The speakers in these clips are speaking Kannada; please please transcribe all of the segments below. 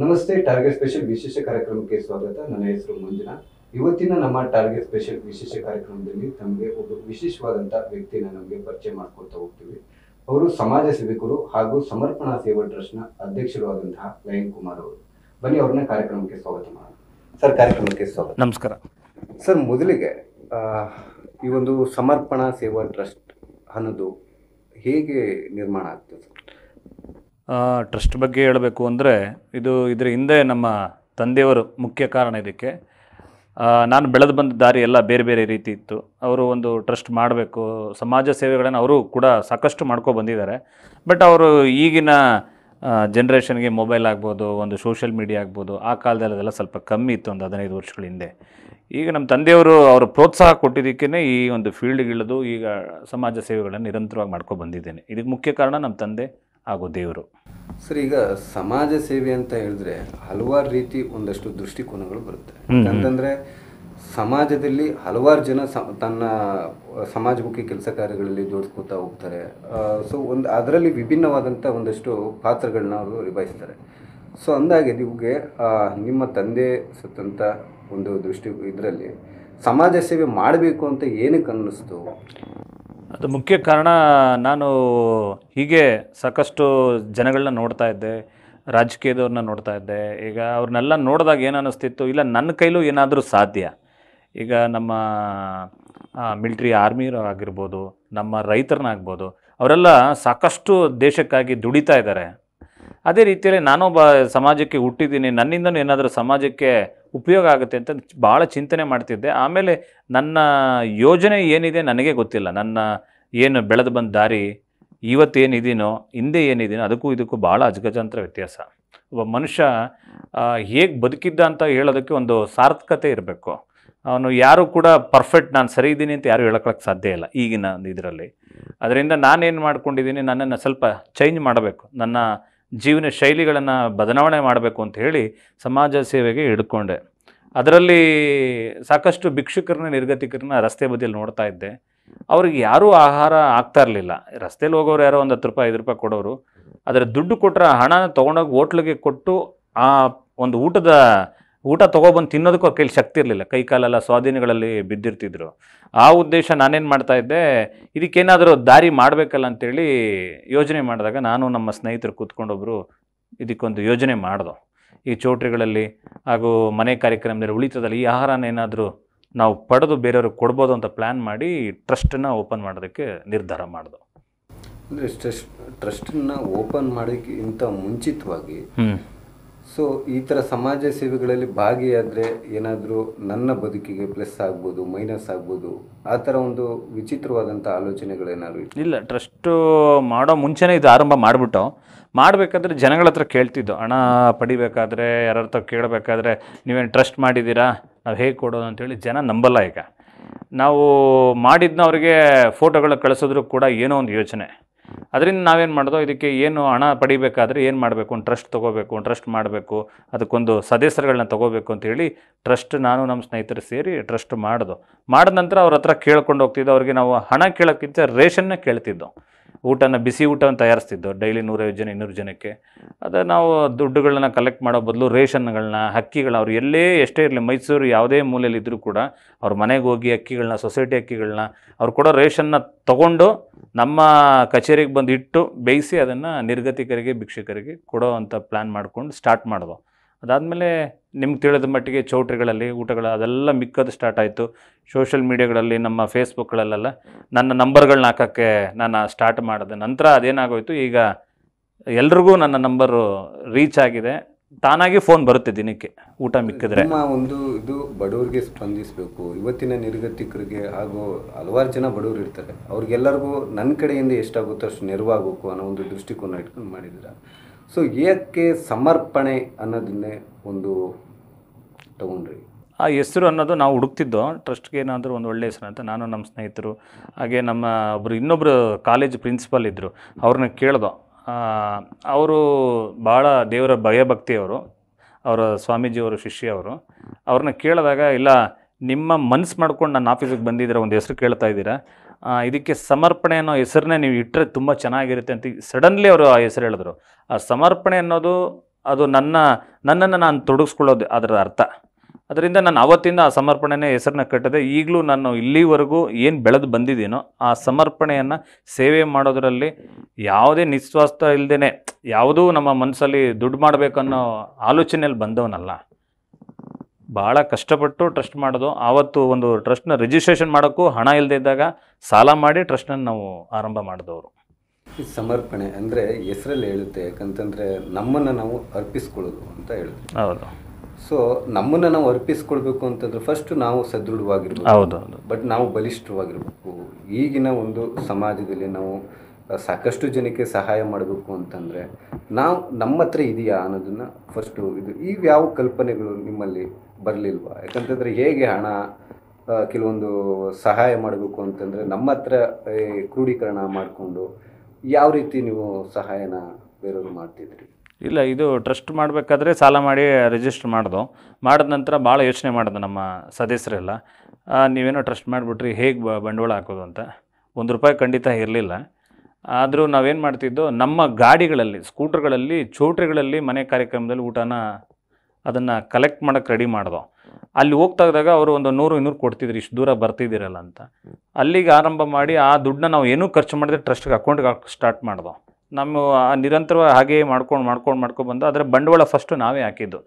ನಮಸ್ತೆ ಟಾರ್ಗೆಟ್ ಸ್ಪೆಷಲ್ ವಿಶೇಷ ಕಾರ್ಯಕ್ರಮಕ್ಕೆ ಸ್ವಾಗತ ನನ್ನ ಹೆಸರು ಮಂಜುನಾ ಇವತ್ತಿನ ನಮ್ಮ ಟಾರ್ಗೆಟ್ ಸ್ಪೆಷಲ್ ವಿಶೇಷ ಕಾರ್ಯಕ್ರಮದಲ್ಲಿ ನಮಗೆ ಒಬ್ಬ ವಿಶೇಷವಾದಂಥ ವ್ಯಕ್ತಿನ ನಮಗೆ ಪರಿಚಯ ಮಾಡ್ಕೊಳ್ತಾ ಹೋಗ್ತೀವಿ ಅವರು ಸಮಾಜ ಸೇವಕರು ಹಾಗೂ ಸಮರ್ಪಣಾ ಸೇವಾ ಟ್ರಸ್ಟ್ನ ಅಧ್ಯಕ್ಷರು ಆದಂತಹ ಲಯನ್ ಕುಮಾರ್ ಅವರು ಬನ್ನಿ ಅವ್ರನ್ನ ಕಾರ್ಯಕ್ರಮಕ್ಕೆ ಸ್ವಾಗತ ಮಾಡೋಣ ಸರ್ ಕಾರ್ಯಕ್ರಮಕ್ಕೆ ಸ್ವಾಗತ ನಮಸ್ಕಾರ ಸರ್ ಮೊದಲಿಗೆ ಈ ಒಂದು ಸಮರ್ಪಣಾ ಸೇವಾ ಟ್ರಸ್ಟ್ ಅನ್ನೋದು ಹೇಗೆ ನಿರ್ಮಾಣ ಆಗ್ತದೆ ಸರ್ ಟ್ರಸ್ಟ್ ಬಗ್ಗೆ ಹೇಳಬೇಕು ಅಂದರೆ ಇದು ಇದರ ಹಿಂದೆ ನಮ್ಮ ತಂದೆಯವರು ಮುಖ್ಯ ಕಾರಣ ಇದಕ್ಕೆ ನಾನು ಬೆಳೆದು ಬಂದ ದಾರಿ ಎಲ್ಲ ಬೇರೆ ಬೇರೆ ರೀತಿ ಇತ್ತು ಅವರು ಒಂದು ಟ್ರಸ್ಟ್ ಮಾಡಬೇಕು ಸಮಾಜ ಸೇವೆಗಳನ್ನು ಅವರು ಕೂಡ ಸಾಕಷ್ಟು ಮಾಡ್ಕೊ ಬಂದಿದ್ದಾರೆ ಬಟ್ ಅವರು ಈಗಿನ ಜನ್ರೇಷನ್ಗೆ ಮೊಬೈಲ್ ಆಗ್ಬೋದು ಒಂದು ಸೋಷಿಯಲ್ ಮೀಡಿಯಾ ಆಗ್ಬೋದು ಆ ಕಾಲದಲ್ಲಿ ಅದೆಲ್ಲ ಸ್ವಲ್ಪ ಕಮ್ಮಿ ಇತ್ತು ಒಂದು ಹದಿನೈದು ವರ್ಷಗಳ ಹಿಂದೆ ಈಗ ನಮ್ಮ ತಂದೆಯವರು ಅವರು ಪ್ರೋತ್ಸಾಹ ಕೊಟ್ಟಿದ್ದಕ್ಕೇ ಈ ಒಂದು ಫೀಲ್ಡ್ಗಿಳಿದು ಈಗ ಸಮಾಜ ಸೇವೆಗಳನ್ನು ನಿರಂತರವಾಗಿ ಮಾಡ್ಕೊ ಬಂದಿದ್ದೇನೆ ಇದಕ್ಕೆ ಮುಖ್ಯ ಕಾರಣ ನಮ್ಮ ತಂದೆ ಹಾಗೂ ದೇವರು ಸರ್ ಈಗ ಸಮಾಜ ಸೇವೆ ಅಂತ ಹೇಳಿದ್ರೆ ಹಲವಾರು ರೀತಿ ಒಂದಷ್ಟು ದೃಷ್ಟಿಕೋನಗಳು ಬರುತ್ತೆ ಅಂತಂದ್ರೆ ಸಮಾಜದಲ್ಲಿ ಹಲವಾರು ಜನ ತನ್ನ ಸಮಾಜಮುಖಿ ಕೆಲಸ ಕಾರ್ಯಗಳಲ್ಲಿ ಜೋಡಿಸ್ಕೊತಾ ಹೋಗ್ತಾರೆ ಸೊ ಒಂದು ಅದರಲ್ಲಿ ವಿಭಿನ್ನವಾದಂಥ ಒಂದಷ್ಟು ಪಾತ್ರಗಳನ್ನ ಅವರು ನಿಭಾಯಿಸ್ತಾರೆ ಸೊ ಅಂದಾಗೆ ನಿಮಗೆ ನಿಮ್ಮ ತಂದೆ ಸತ್ತಂತ ಒಂದು ದೃಷ್ಟಿ ಇದರಲ್ಲಿ ಸಮಾಜ ಸೇವೆ ಮಾಡಬೇಕು ಅಂತ ಏನಕ್ಕೆ ಅನ್ನಿಸ್ತು ಅದು ಮುಖ್ಯ ಕಾರಣ ನಾನು ಹೀಗೆ ಸಾಕಷ್ಟು ಜನಗಳನ್ನ ನೋಡ್ತಾ ಇದ್ದೆ ರಾಜಕೀಯದವ್ರನ್ನ ನೋಡ್ತಾ ಇದ್ದೆ ಈಗ ಅವ್ರನ್ನೆಲ್ಲ ನೋಡಿದಾಗ ಏನು ಅನ್ನಿಸ್ತಿತ್ತು ಇಲ್ಲ ನನ್ನ ಕೈಲೂ ಏನಾದರೂ ಸಾಧ್ಯ ಈಗ ನಮ್ಮ ಮಿಲ್ಟ್ರಿ ಆರ್ಮಿಯರು ಆಗಿರ್ಬೋದು ನಮ್ಮ ರೈತರನ್ನಾಗ್ಬೋದು ಅವರೆಲ್ಲ ಸಾಕಷ್ಟು ದೇಶಕ್ಕಾಗಿ ದುಡಿತಾ ಇದ್ದಾರೆ ಅದೇ ರೀತಿಯಲ್ಲಿ ನಾನೊಬ್ಬ ಸಮಾಜಕ್ಕೆ ಹುಟ್ಟಿದ್ದೀನಿ ನನ್ನಿಂದನೂ ಏನಾದರೂ ಸಮಾಜಕ್ಕೆ ಉಪಯೋಗ ಆಗುತ್ತೆ ಅಂತ ಭಾಳ ಚಿಂತನೆ ಮಾಡ್ತಿದ್ದೆ ಆಮೇಲೆ ನನ್ನ ಯೋಜನೆ ಏನಿದೆ ನನಗೆ ಗೊತ್ತಿಲ್ಲ ನನ್ನ ಏನು ಬೆಳೆದು ಬಂದ ದಾರಿ ಇವತ್ತು ಏನಿದೀನೋ ಹಿಂದೆ ಏನಿದೀನೋ ಅದಕ್ಕೂ ಇದಕ್ಕೂ ಭಾಳ ಅಜಗಜಾಂತರ ವ್ಯತ್ಯಾಸ ಒಬ್ಬ ಮನುಷ್ಯ ಹೇಗೆ ಬದುಕಿದ್ದ ಅಂತ ಹೇಳೋದಕ್ಕೆ ಒಂದು ಸಾರ್ಥಕತೆ ಇರಬೇಕು ಅವನು ಯಾರು ಕೂಡ ಪರ್ಫೆಕ್ಟ್ ನಾನು ಸರಿ ಇದ್ದೀನಿ ಅಂತ ಯಾರೂ ಹೇಳೋಕ್ಕೆ ಸಾಧ್ಯ ಇಲ್ಲ ಈಗಿನ ಇದರಲ್ಲಿ ಅದರಿಂದ ನಾನೇನು ಮಾಡ್ಕೊಂಡಿದ್ದೀನಿ ನನ್ನನ್ನು ಸ್ವಲ್ಪ ಚೇಂಜ್ ಮಾಡಬೇಕು ನನ್ನ ಜೀವನ ಶೈಲಿಗಳನ್ನು ಬದಲಾವಣೆ ಮಾಡಬೇಕು ಅಂತ ಹೇಳಿ ಸಮಾಜ ಸೇವೆಗೆ ಹಿಡ್ಕೊಂಡೆ ಅದರಲ್ಲಿ ಸಾಕಷ್ಟು ಭಿಕ್ಷುಕರನ್ನ ನಿರ್ಗತಿಕರನ್ನ ರಸ್ತೆ ಬದಿಯಲ್ಲಿ ನೋಡ್ತಾ ಇದ್ದೆ ಅವ್ರಿಗೆ ಯಾರೂ ಆಹಾರ ಆಗ್ತಾ ಇರಲಿಲ್ಲ ರಸ್ತೆಯಲ್ಲಿ ಹೋಗೋರು ಯಾರೋ ಒಂದು ಹತ್ತು ರೂಪಾಯಿ ಐದು ರೂಪಾಯಿ ಕೊಡೋರು ಅದರ ದುಡ್ಡು ಕೊಟ್ಟರೆ ಹಣನ ತೊಗೊಂಡೋಗಿ ಹೋಟ್ಲಿಗೆ ಕೊಟ್ಟು ಆ ಒಂದು ಊಟದ ಊಟ ತೊಗೊಬಂದು ತಿನ್ನೋದಕ್ಕೂ ಅವ್ರ ಕೈಲಿ ಶಕ್ತಿ ಇರಲಿಲ್ಲ ಕೈಕಾಲೆಲ್ಲ ಸ್ವಾಧೀನಗಳಲ್ಲಿ ಬಿದ್ದಿರ್ತಿದ್ರು ಆ ಉದ್ದೇಶ ನಾನೇನು ಮಾಡ್ತಾ ಇದ್ದೆ ಇದಕ್ಕೇನಾದರೂ ದಾರಿ ಮಾಡಬೇಕಲ್ಲ ಅಂತೇಳಿ ಯೋಜನೆ ಮಾಡಿದಾಗ ನಾನು ನಮ್ಮ ಸ್ನೇಹಿತರು ಕೂತ್ಕೊಂಡೊಬ್ಬರು ಇದಕ್ಕೊಂದು ಯೋಜನೆ ಮಾಡಿದೋ ಈ ಚೌಟ್ರಿಗಳಲ್ಲಿ ಹಾಗೂ ಮನೆ ಕಾರ್ಯಕ್ರಮದಲ್ಲಿ ಉಳಿತದಲ್ಲಿ ಈ ಆಹಾರನ ಏನಾದರೂ ನಾವು ಪಡೆದು ಬೇರೆಯವ್ರಿಗೆ ಕೊಡ್ಬೋದು ಅಂತ ಪ್ಲ್ಯಾನ್ ಮಾಡಿ ಟ್ರಸ್ಟನ್ನು ಓಪನ್ ಮಾಡೋದಕ್ಕೆ ನಿರ್ಧಾರ ಮಾಡಿದೆ ಅಂದರೆ ಟ್ರಸ್ಟ್ ಟ್ರಸ್ಟನ್ನು ಓಪನ್ ಮಾಡೋಕ್ಕಿಂತ ಮುಂಚಿತವಾಗಿ ಸೊ ಈ ಥರ ಸಮಾಜ ಸೇವೆಗಳಲ್ಲಿ ಭಾಗಿಯಾದರೆ ಏನಾದರೂ ನನ್ನ ಬದುಕಿಗೆ ಪ್ಲಸ್ ಆಗ್ಬೋದು ಮೈನಸ್ ಆಗ್ಬೋದು ಆ ಥರ ಒಂದು ವಿಚಿತ್ರವಾದಂಥ ಆಲೋಚನೆಗಳೇನಾದ್ರು ಇಲ್ಲ ಟ್ರಸ್ಟು ಮಾಡೋ ಮುಂಚೆನೇ ಇದು ಆರಂಭ ಮಾಡಿಬಿಟ್ಟು ಮಾಡಬೇಕಾದ್ರೆ ಜನಗಳ ಹತ್ರ ಕೇಳ್ತಿದ್ದು ಹಣ ಪಡಿಬೇಕಾದ್ರೆ ಯಾರ ಹತ್ರ ಕೇಳಬೇಕಾದ್ರೆ ನೀವೇನು ಟ್ರಸ್ಟ್ ಮಾಡಿದ್ದೀರಾ ನಾವು ಹೇಗೆ ಕೊಡೋದು ಅಂತೇಳಿ ಜನ ನಂಬಲ್ಲ ಈಗ ನಾವು ಮಾಡಿದ್ನ ಅವರಿಗೆ ಫೋಟೋಗಳು ಕಳಿಸೋದ್ರೂ ಕೂಡ ಏನೋ ಒಂದು ಯೋಚನೆ ಅದರಿಂದ ನಾವೇನು ಮಾಡೋದು ಇದಕ್ಕೆ ಏನು ಹಣ ಪಡಿಬೇಕಾದ್ರೆ ಏನು ಮಾಡಬೇಕು ಒಂದು ಟ್ರಸ್ಟ್ ತೊಗೋಬೇಕು ಟ್ರಸ್ಟ್ ಮಾಡಬೇಕು ಅದಕ್ಕೊಂದು ಸದಸ್ಯರುಗಳನ್ನ ತೊಗೋಬೇಕು ಅಂತ ಹೇಳಿ ಟ್ರಸ್ಟ್ ನಾನು ನಮ್ಮ ಸ್ನೇಹಿತರು ಸೇರಿ ಟ್ರಸ್ಟ್ ಮಾಡೋದು ಮಾಡಿದ ನಂತರ ಅವ್ರ ಹತ್ರ ಕೇಳ್ಕೊಂಡು ಹೋಗ್ತಿದ್ದೋ ಅವ್ರಿಗೆ ನಾವು ಹಣ ಕೇಳೋಕ್ಕಿಂತ ರೇಷನ್ನೇ ಕೇಳ್ತಿದ್ದೋ ಊಟನ ಬಿಸಿ ಊಟವನ್ನು ತಯಾರಿಸ್ತಿದ್ದೋ ಡೈಲಿ ನೂರೈವತ್ತು ಜನ ಇನ್ನೂರು ಜನಕ್ಕೆ ಅದು ನಾವು ದುಡ್ಡುಗಳನ್ನ ಕಲೆಕ್ಟ್ ಮಾಡೋ ಬದಲು ರೇಷನ್ಗಳನ್ನ ಹಕ್ಕಿಗಳ ಅವ್ರು ಎಲ್ಲೇ ಎಷ್ಟೇ ಇರಲಿ ಮೈಸೂರು ಯಾವುದೇ ಮೂಲೆಯಲ್ಲಿದ್ದರೂ ಕೂಡ ಅವ್ರ ಮನೆಗೆ ಹೋಗಿ ಅಕ್ಕಿಗಳನ್ನ ಸೊಸೈಟಿ ಅಕ್ಕಿಗಳನ್ನ ಅವ್ರು ಕೂಡ ರೇಷನ್ನ ತೊಗೊಂಡು ನಮ್ಮ ಕಚೇರಿಗೆ ಬಂದು ಇಟ್ಟು ಬೇಯಿಸಿ ಅದನ್ನು ನಿರ್ಗತಿಕರಿಗೆ ಭಿಕ್ಷಕರಿಗೆ ಕೊಡೋ ಅಂಥ ಪ್ಲ್ಯಾನ್ ಮಾಡ್ಕೊಂಡು ಸ್ಟಾರ್ಟ್ ಮಾಡಿದ್ವು ಅದಾದಮೇಲೆ ನಿಮ್ಗೆ ತಿಳಿದ ಮಟ್ಟಿಗೆ ಚೌಟ್ರಿಗಳಲ್ಲಿ ಊಟಗಳು ಅದೆಲ್ಲ ಮಿಕ್ಕದು ಸ್ಟಾರ್ಟ್ ಆಯಿತು ಸೋಷಲ್ ಮೀಡಿಯಾಗಳಲ್ಲಿ ನಮ್ಮ ಫೇಸ್ಬುಕ್ಗಳಲ್ಲೆಲ್ಲ ನನ್ನ ನಂಬರ್ಗಳನ್ನ ಹಾಕೋಕ್ಕೆ ನಾನು ಸ್ಟಾರ್ಟ್ ಮಾಡಿದೆ ನಂತರ ಅದೇನಾಗೋಯಿತು ಈಗ ಎಲ್ರಿಗೂ ನನ್ನ ನಂಬರು ರೀಚ್ ಆಗಿದೆ ತಾನಾಗಿ ಫೋನ್ ಬರುತ್ತೆ ದಿನಕ್ಕೆ ಊಟ ಮಿಕ್ಕಿದ್ರೆ ನಮ್ಮ ಒಂದು ಇದು ಬಡವರಿಗೆ ಸ್ಪಂದಿಸಬೇಕು ಇವತ್ತಿನ ನಿರ್ಗತಿಕರಿಗೆ ಹಾಗೂ ಹಲವಾರು ಜನ ಬಡವರು ಇರ್ತಾರೆ ಅವ್ರಿಗೆಲ್ಲರಿಗೂ ನನ್ನ ಕಡೆಯಿಂದ ಎಷ್ಟಾಗುತ್ತೋ ಅಷ್ಟು ನೆರವಾಗಬೇಕು ಅನ್ನೋ ಒಂದು ದೃಷ್ಟಿಕೋನ ಇಟ್ಕೊಂಡು ಮಾಡಿದ್ದೀರ ಸೊ ಏಕೆ ಸಮರ್ಪಣೆ ಅನ್ನೋದನ್ನೇ ಒಂದು ತಗೊಂಡ್ರಿ ಆ ಹೆಸರು ಅನ್ನೋದು ನಾವು ಹುಡುಕ್ತಿದ್ದೋ ಟ್ರಸ್ಟ್ಗೆ ಏನಾದರೂ ಒಂದು ಒಳ್ಳೆಯ ಹೆಸರು ಅಂತ ನಾನು ನಮ್ಮ ಸ್ನೇಹಿತರು ಹಾಗೆ ನಮ್ಮ ಒಬ್ಬರು ಇನ್ನೊಬ್ಬರು ಕಾಲೇಜ್ ಪ್ರಿನ್ಸಿಪಾಲ್ ಇದ್ದರು ಅವ್ರನ್ನ ಕೇಳ್ದೋ ಅವರು ಭಾಳ ದೇವರ ಭಯಭಕ್ತಿಯವರು ಅವರ ಸ್ವಾಮೀಜಿಯವರು ಶಿಷ್ಯವರು ಅವ್ರನ್ನ ಕೇಳಿದಾಗ ಇಲ್ಲ ನಿಮ್ಮ ಮನಸ್ಸು ಮಾಡ್ಕೊಂಡು ನನ್ನ ಆಫೀಸಿಗೆ ಬಂದಿದ್ದೀರ ಒಂದು ಹೆಸರು ಕೇಳ್ತಾ ಇದ್ದೀರಾ ಇದಕ್ಕೆ ಸಮರ್ಪಣೆ ಅನ್ನೋ ಹೆಸರನ್ನೇ ನೀವು ಇಟ್ಟರೆ ತುಂಬ ಚೆನ್ನಾಗಿರುತ್ತೆ ಅಂತ ಸಡನ್ಲಿ ಅವರು ಆ ಹೆಸರು ಹೇಳಿದ್ರು ಆ ಸಮರ್ಪಣೆ ಅನ್ನೋದು ಅದು ನನ್ನ ನನ್ನನ್ನು ನಾನು ತೊಡಗಿಸ್ಕೊಳ್ಳೋದು ಅದರ ಅರ್ಥ ಅದರಿಂದ ನಾನು ಅವತ್ತಿಂದ ಆ ಸಮರ್ಪಣೆನೇ ಹೆಸರನ್ನ ಕಟ್ಟಿದೆ ಈಗಲೂ ನಾನು ಇಲ್ಲಿವರೆಗೂ ಏನು ಬೆಳೆದು ಬಂದಿದ್ದೀನೋ ಆ ಸಮರ್ಪಣೆಯನ್ನು ಸೇವೆ ಮಾಡೋದರಲ್ಲಿ ಯಾವುದೇ ನಿಸ್ವಾರ್ಥ ಇಲ್ಲದೇ ಯಾವುದೂ ನಮ್ಮ ಮನಸ್ಸಲ್ಲಿ ದುಡ್ಡು ಮಾಡಬೇಕನ್ನೋ ಆಲೋಚನೆಯಲ್ಲಿ ಬಂದವನಲ್ಲ ಭಾಳ ಕಷ್ಟಪಟ್ಟು ಟ್ರಸ್ಟ್ ಮಾಡೋದು ಆವತ್ತು ಒಂದು ಟ್ರಸ್ಟ್ನ ರಿಜಿಸ್ಟ್ರೇಷನ್ ಮಾಡೋಕ್ಕೂ ಹಣ ಇಲ್ಲದೇ ಇದ್ದಾಗ ಸಾಲ ಮಾಡಿ ಟ್ರಸ್ಟ್ನ ನಾವು ಆರಂಭ ಮಾಡಿದವರು ಸಮರ್ಪಣೆ ಅಂದರೆ ಹೆಸರಲ್ಲಿ ಹೇಳುತ್ತೆ ಯಾಕಂತಂದರೆ ನಮ್ಮನ್ನು ನಾವು ಅರ್ಪಿಸ್ಕೊಳ್ಳೋದು ಅಂತ ಹೇಳಿದ್ರು ಹೌದು ಸೊ ನಮ್ಮನ್ನ ನಾವು ಅರ್ಪಿಸ್ಕೊಳ್ಬೇಕು ಅಂತಂದ್ರೆ ಫಸ್ಟ್ ನಾವು ಸದೃಢವಾಗಿರ್ಬೇಕು ಹೌದು ಬಟ್ ನಾವು ಬಲಿಷ್ಠವಾಗಿರ್ಬೇಕು ಈಗಿನ ಒಂದು ಸಮಾಜದಲ್ಲಿ ನಾವು ಸಾಕಷ್ಟು ಜನಕ್ಕೆ ಸಹಾಯ ಮಾಡಬೇಕು ಅಂತಂದರೆ ನಾವು ನಮ್ಮ ಹತ್ರ ಇದೆಯಾ ಅನ್ನೋದನ್ನು ಫಸ್ಟು ಇದು ಈ ಯಾವ ಕಲ್ಪನೆಗಳು ನಿಮ್ಮಲ್ಲಿ ಬರಲಿಲ್ವಾ ಯಾಕಂತಂದರೆ ಹೇಗೆ ಹಣ ಕೆಲವೊಂದು ಸಹಾಯ ಮಾಡಬೇಕು ಅಂತಂದರೆ ನಮ್ಮ ಹತ್ರ ಕ್ರೋಢೀಕರಣ ಮಾಡಿಕೊಂಡು ಯಾವ ರೀತಿ ನೀವು ಸಹಾಯನ ಬೇರೆಯವರು ಮಾಡ್ತಿದ್ರಿ ಇಲ್ಲ ಇದು ಟ್ರಸ್ಟ್ ಮಾಡಬೇಕಾದ್ರೆ ಸಾಲ ಮಾಡಿ ರಿಜಿಸ್ಟ್ರ್ ಮಾಡ್ದೋ ಮಾಡಿದ ನಂತರ ಭಾಳ ಯೋಚನೆ ಮಾಡಿದೆ ನಮ್ಮ ಸದಸ್ಯರೆಲ್ಲ ನೀವೇನೋ ಟ್ರಸ್ಟ್ ಮಾಡಿಬಿಟ್ರಿ ಹೇಗೆ ಬಂಡವಾಳ ಹಾಕೋದು ಅಂತ ಒಂದು ರೂಪಾಯಿ ಖಂಡಿತ ಇರಲಿಲ್ಲ ಆದರೂ ನಾವೇನು ಮಾಡ್ತಿದ್ದೋ ನಮ್ಮ ಗಾಡಿಗಳಲ್ಲಿ ಸ್ಕೂಟ್ರ್ಗಳಲ್ಲಿ ಚೋಟ್ರಿಗಳಲ್ಲಿ ಮನೆ ಕಾರ್ಯಕ್ರಮದಲ್ಲಿ ಊಟನ ಅದನ್ನು ಕಲೆಕ್ಟ್ ಮಾಡೋಕ್ಕೆ ರೆಡಿ ಮಾಡ್ದೋ ಅಲ್ಲಿ ಹೋಗ್ತಾಯಿದ್ದಾಗ ಅವರು ಒಂದು ನೂರು ಇನ್ನೂರು ಕೊಡ್ತಿದ್ರು ಇಷ್ಟು ದೂರ ಬರ್ತಿದ್ದೀರಲ್ಲ ಅಂತ ಅಲ್ಲಿಗೆ ಆರಂಭ ಮಾಡಿ ಆ ದುಡ್ಡನ್ನ ನಾವು ಏನೂ ಖರ್ಚು ಮಾಡಿದ್ರೆ ಟ್ರಸ್ಟ್ಗೆ ಅಕೌಂಟ್ಗೆ ಹಾಕಿ ಸ್ಟಾರ್ಟ್ ಮಾಡ್ದೋ ನಮ್ಮ ನಿರಂತರವಾಗಿ ಹಾಗೆಯೇ ಮಾಡ್ಕೊಂಡು ಮಾಡ್ಕೊಂಡು ಮಾಡ್ಕೊಂಡು ಬಂದು ಆದರೆ ಬಂಡವಾಳ ಫಸ್ಟು ನಾವೇ ಹಾಕಿದ್ದು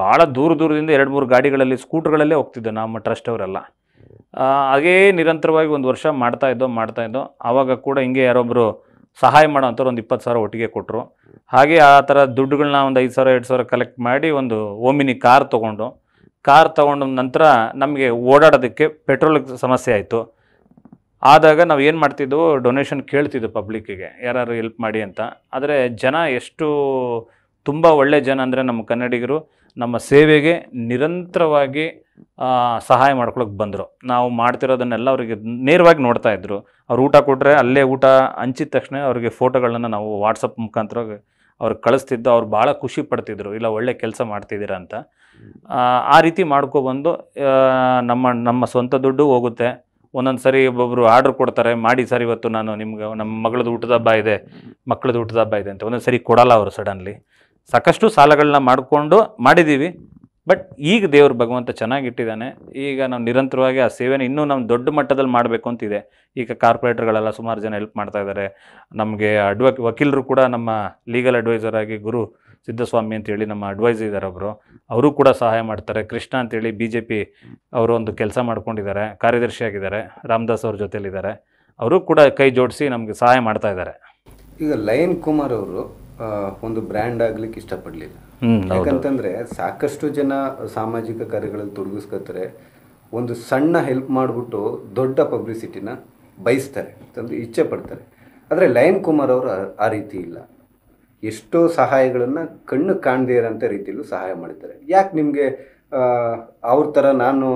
ಭಾಳ ದೂರ ದೂರದಿಂದ ಎರಡು ಮೂರು ಗಾಡಿಗಳಲ್ಲಿ ಸ್ಕೂಟ್ರ್ಗಳಲ್ಲೇ ಹೋಗ್ತಿದ್ದೆ ನಮ್ಮ ಟ್ರಸ್ಟ್ ಅವರೆಲ್ಲ ಹಾಗೇ ನಿರಂತರವಾಗಿ ಒಂದು ವರ್ಷ ಮಾಡ್ತಾ ಇದ್ದೋ ಮಾಡ್ತಾ ಇದ್ದೋ ಆವಾಗ ಕೂಡ ಹಿಂಗೆ ಯಾರೊಬ್ಬರು ಸಹಾಯ ಮಾಡೋ ಅಂಥವ್ರು ಒಂದು ಇಪ್ಪತ್ತು ಸಾವಿರ ಒಟ್ಟಿಗೆ ಕೊಟ್ಟರು ಹಾಗೆ ಆ ಥರ ದುಡ್ಡುಗಳನ್ನ ಒಂದು ಐದು ಸಾವಿರ ಎರಡು ಸಾವಿರ ಕಲೆಕ್ಟ್ ಮಾಡಿ ಒಂದು ಓಮಿನಿ ಕಾರ್ ತೊಗೊಂಡು ಕಾರ್ ತೊಗೊಂಡ ನಂತರ ನಮಗೆ ಓಡಾಡೋದಕ್ಕೆ ಪೆಟ್ರೋಲ್ ಸಮಸ್ಯೆ ಆಯಿತು ಆದಾಗ ನಾವು ಏನು ಮಾಡ್ತಿದ್ದೆವು ಡೊನೇಷನ್ ಕೇಳ್ತಿದ್ದೆವು ಪಬ್ಲಿಕ್ಕಿಗೆ ಯಾರು ಹೆಲ್ಪ್ ಮಾಡಿ ಅಂತ ಆದರೆ ಜನ ಎಷ್ಟು ತುಂಬ ಒಳ್ಳೆ ಜನ ಅಂದರೆ ನಮ್ಮ ಕನ್ನಡಿಗರು ನಮ್ಮ ಸೇವೆಗೆ ನಿರಂತರವಾಗಿ ಸಹಾಯ ಮಾಡ್ಕೊಳಕ್ಕೆ ಬಂದರು ನಾವು ಮಾಡ್ತಿರೋದನ್ನೆಲ್ಲ ಅವರಿಗೆ ನೇರವಾಗಿ ನೋಡ್ತಾ ಇದ್ದರು ಅವ್ರು ಊಟ ಕೊಟ್ಟರೆ ಅಲ್ಲೇ ಊಟ ಹಂಚಿದ ತಕ್ಷಣ ಅವರಿಗೆ ಫೋಟೋಗಳನ್ನ ನಾವು ವಾಟ್ಸಪ್ ಮುಖಾಂತರ ಅವ್ರಿಗೆ ಕಳಿಸ್ತಿದ್ದು ಅವ್ರು ಭಾಳ ಖುಷಿ ಪಡ್ತಿದ್ರು ಇಲ್ಲ ಒಳ್ಳೆ ಕೆಲಸ ಮಾಡ್ತಿದ್ದೀರಾ ಅಂತ ಆ ರೀತಿ ಮಾಡ್ಕೊಬಂದು ನಮ್ಮ ನಮ್ಮ ಸ್ವಂತ ದುಡ್ಡು ಹೋಗುತ್ತೆ ಒಂದೊಂದು ಸರಿ ಒಬ್ಬೊಬ್ರು ಆರ್ಡರ್ ಕೊಡ್ತಾರೆ ಮಾಡಿ ಸರ್ ಇವತ್ತು ನಾನು ನಿಮ್ಗೆ ನಮ್ಮ ಮಗಳದ್ದು ಊಟದ ಹಬ್ಬ ಇದೆ ಮಕ್ಕಳದ್ದು ಊಟದ ಹಬ್ಬ ಇದೆ ಅಂತ ಒಂದೊಂದು ಸರಿ ಕೊಡಲ್ಲ ಅವರು ಸಡನ್ಲಿ ಸಾಕಷ್ಟು ಸಾಲಗಳನ್ನ ಮಾಡಿಕೊಂಡು ಮಾಡಿದ್ದೀವಿ ಬಟ್ ಈಗ ದೇವರು ಭಗವಂತ ಚೆನ್ನಾಗಿಟ್ಟಿದ್ದಾನೆ ಈಗ ನಾವು ನಿರಂತರವಾಗಿ ಆ ಸೇವೆನ ಇನ್ನೂ ನಮ್ಮ ದೊಡ್ಡ ಮಟ್ಟದಲ್ಲಿ ಮಾಡಬೇಕು ಅಂತಿದೆ ಈಗ ಕಾರ್ಪೊರೇಟರ್ಗಳೆಲ್ಲ ಸುಮಾರು ಜನ ಹೆಲ್ಪ್ ಮಾಡ್ತಾ ಇದ್ದಾರೆ ನಮಗೆ ಅಡ್ವ ವಕೀಲರು ಕೂಡ ನಮ್ಮ ಲೀಗಲ್ ಅಡ್ವೈಸರ್ ಆಗಿ ಗುರು ಸಿದ್ದಸ್ವಾಮಿ ಅಂತೇಳಿ ನಮ್ಮ ಅಡ್ವೈಸ್ ಇದ್ದಾರೆ ಒಬ್ಬರು ಅವರು ಕೂಡ ಸಹಾಯ ಮಾಡ್ತಾರೆ ಕೃಷ್ಣ ಅಂತೇಳಿ ಬಿ ಜೆ ಪಿ ಅವರು ಒಂದು ಕೆಲಸ ಮಾಡ್ಕೊಂಡಿದ್ದಾರೆ ಕಾರ್ಯದರ್ಶಿಯಾಗಿದ್ದಾರೆ ರಾಮದಾಸ್ ಅವ್ರ ಜೊತೆಲಿದ್ದಾರೆ ಅವರು ಕೂಡ ಕೈ ಜೋಡಿಸಿ ನಮಗೆ ಸಹಾಯ ಮಾಡ್ತಾ ಇದ್ದಾರೆ ಈಗ ಲಯನ್ ಕುಮಾರ್ ಅವರು ಒಂದು ಬ್ರ್ಯಾಂಡ್ ಆಗ್ಲಿಕ್ಕೆ ಇಷ್ಟಪಡಲಿಲ್ಲ ಯಾಕಂತಂದ್ರೆ ಸಾಕಷ್ಟು ಜನ ಸಾಮಾಜಿಕ ಕಾರ್ಯಗಳಲ್ಲಿ ತೊಡಗಿಸ್ಕೊತಾರೆ ಒಂದು ಸಣ್ಣ ಹೆಲ್ಪ್ ಮಾಡಿಬಿಟ್ಟು ದೊಡ್ಡ ಪಬ್ಲಿಸಿಟಿನ ಬಯಸ್ತಾರೆ ಅಂತಂದ್ರೆ ಇಚ್ಛೆ ಪಡ್ತಾರೆ ಆದರೆ ಲಯನ್ ಕುಮಾರ್ ಅವರು ಆ ರೀತಿ ಇಲ್ಲ ಎಷ್ಟೋ ಸಹಾಯಗಳನ್ನು ಕಣ್ಣು ಕಾಣದೇ ಇರೋಂಥ ರೀತಿಯಲ್ಲೂ ಸಹಾಯ ಮಾಡ್ತಾರೆ ಯಾಕೆ ನಿಮಗೆ ಅವ್ರ ಥರ ನಾನು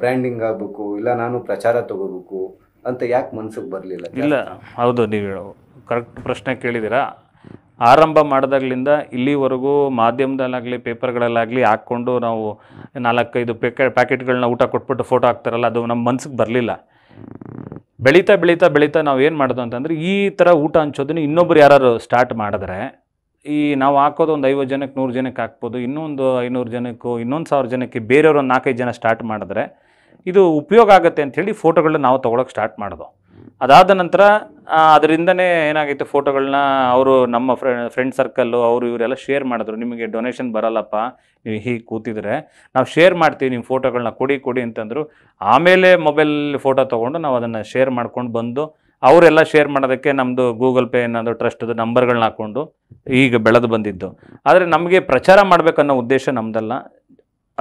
ಬ್ರ್ಯಾಂಡಿಂಗ್ ಆಗಬೇಕು ಇಲ್ಲ ನಾನು ಪ್ರಚಾರ ತಗೋಬೇಕು ಅಂತ ಯಾಕೆ ಮನ್ಸಿಗೆ ಬರಲಿಲ್ಲ ಇಲ್ಲ ಹೌದು ನೀವು ಕರೆಕ್ಟ್ ಪ್ರಶ್ನೆ ಕೇಳಿದ್ದೀರಾ ಆರಂಭ ಮಾಡಿದಾಗಲಿಂದ ಇಲ್ಲಿವರೆಗೂ ಮಾಧ್ಯಮದಲ್ಲಾಗಲಿ ಪೇಪರ್ಗಳಲ್ಲಾಗಲಿ ಹಾಕ್ಕೊಂಡು ನಾವು ನಾಲ್ಕೈದು ಪ್ಯಾಕೆಟ್ ಪ್ಯಾಕೆಟ್ಗಳನ್ನ ಊಟ ಕೊಟ್ಬಿಟ್ಟು ಫೋಟೋ ಹಾಕ್ತಾರಲ್ಲ ಅದು ನಮ್ಮ ಮನ್ಸಿಗೆ ಬರಲಿಲ್ಲ ಬೆಳೀತಾ ಬೆಳೀತಾ ಬೆಳೀತಾ ನಾವು ಏನು ಮಾಡೋದು ಅಂತಂದರೆ ಈ ಥರ ಊಟ ಹಂಚೋದನ್ನ ಇನ್ನೊಬ್ರು ಯಾರು ಸ್ಟಾರ್ಟ್ ಮಾಡಿದ್ರೆ ಈ ನಾವು ಹಾಕೋದು ಒಂದು ಐವತ್ತು ಜನಕ್ಕೆ ನೂರು ಜನಕ್ಕೆ ಹಾಕ್ಬೋದು ಇನ್ನೊಂದು ಐನೂರು ಜನಕ್ಕೂ ಇನ್ನೊಂದು ಸಾವಿರ ಜನಕ್ಕೆ ಬೇರೆಯವರು ಒಂದು ನಾಲ್ಕೈದು ಜನ ಸ್ಟಾರ್ಟ್ ಮಾಡಿದ್ರೆ ಇದು ಉಪಯೋಗ ಆಗುತ್ತೆ ಅಂಥೇಳಿ ಫೋಟೋಗಳನ್ನ ನಾವು ತೊಗೊಳಕ್ಕೆ ಸ್ಟಾರ್ಟ್ ಮಾಡೋದು ಅದಾದ ನಂತರ ಅದರಿಂದನೇ ಏನಾಗಿತ್ತು ಫೋಟೋಗಳನ್ನ ಅವರು ನಮ್ಮ ಫ್ರೆ ಫ್ರೆಂಡ್ ಸರ್ಕಲ್ಲು ಅವರು ಇವರೆಲ್ಲ ಶೇರ್ ಮಾಡಿದ್ರು ನಿಮಗೆ ಡೊನೇಷನ್ ಬರಲ್ಲಪ್ಪ ನೀವು ಹೀಗೆ ಕೂತಿದ್ರೆ ನಾವು ಶೇರ್ ಮಾಡ್ತೀವಿ ನಿಮ್ಮ ಫೋಟೋಗಳನ್ನ ಕೊಡಿ ಕೊಡಿ ಅಂತಂದರು ಆಮೇಲೆ ಮೊಬೈಲ್ ಫೋಟೋ ತೊಗೊಂಡು ನಾವು ಅದನ್ನು ಶೇರ್ ಮಾಡ್ಕೊಂಡು ಬಂದು ಅವರೆಲ್ಲ ಶೇರ್ ಮಾಡೋದಕ್ಕೆ ನಮ್ಮದು ಗೂಗಲ್ ಪೇ ಏನಾದರೂ ಟ್ರಸ್ಟ್ದು ನಂಬರ್ಗಳನ್ನ ಹಾಕ್ಕೊಂಡು ಈಗ ಬೆಳೆದು ಬಂದಿದ್ದು ಆದರೆ ನಮಗೆ ಪ್ರಚಾರ ಮಾಡಬೇಕನ್ನೋ ಉದ್ದೇಶ ನಮ್ಮದಲ್ಲ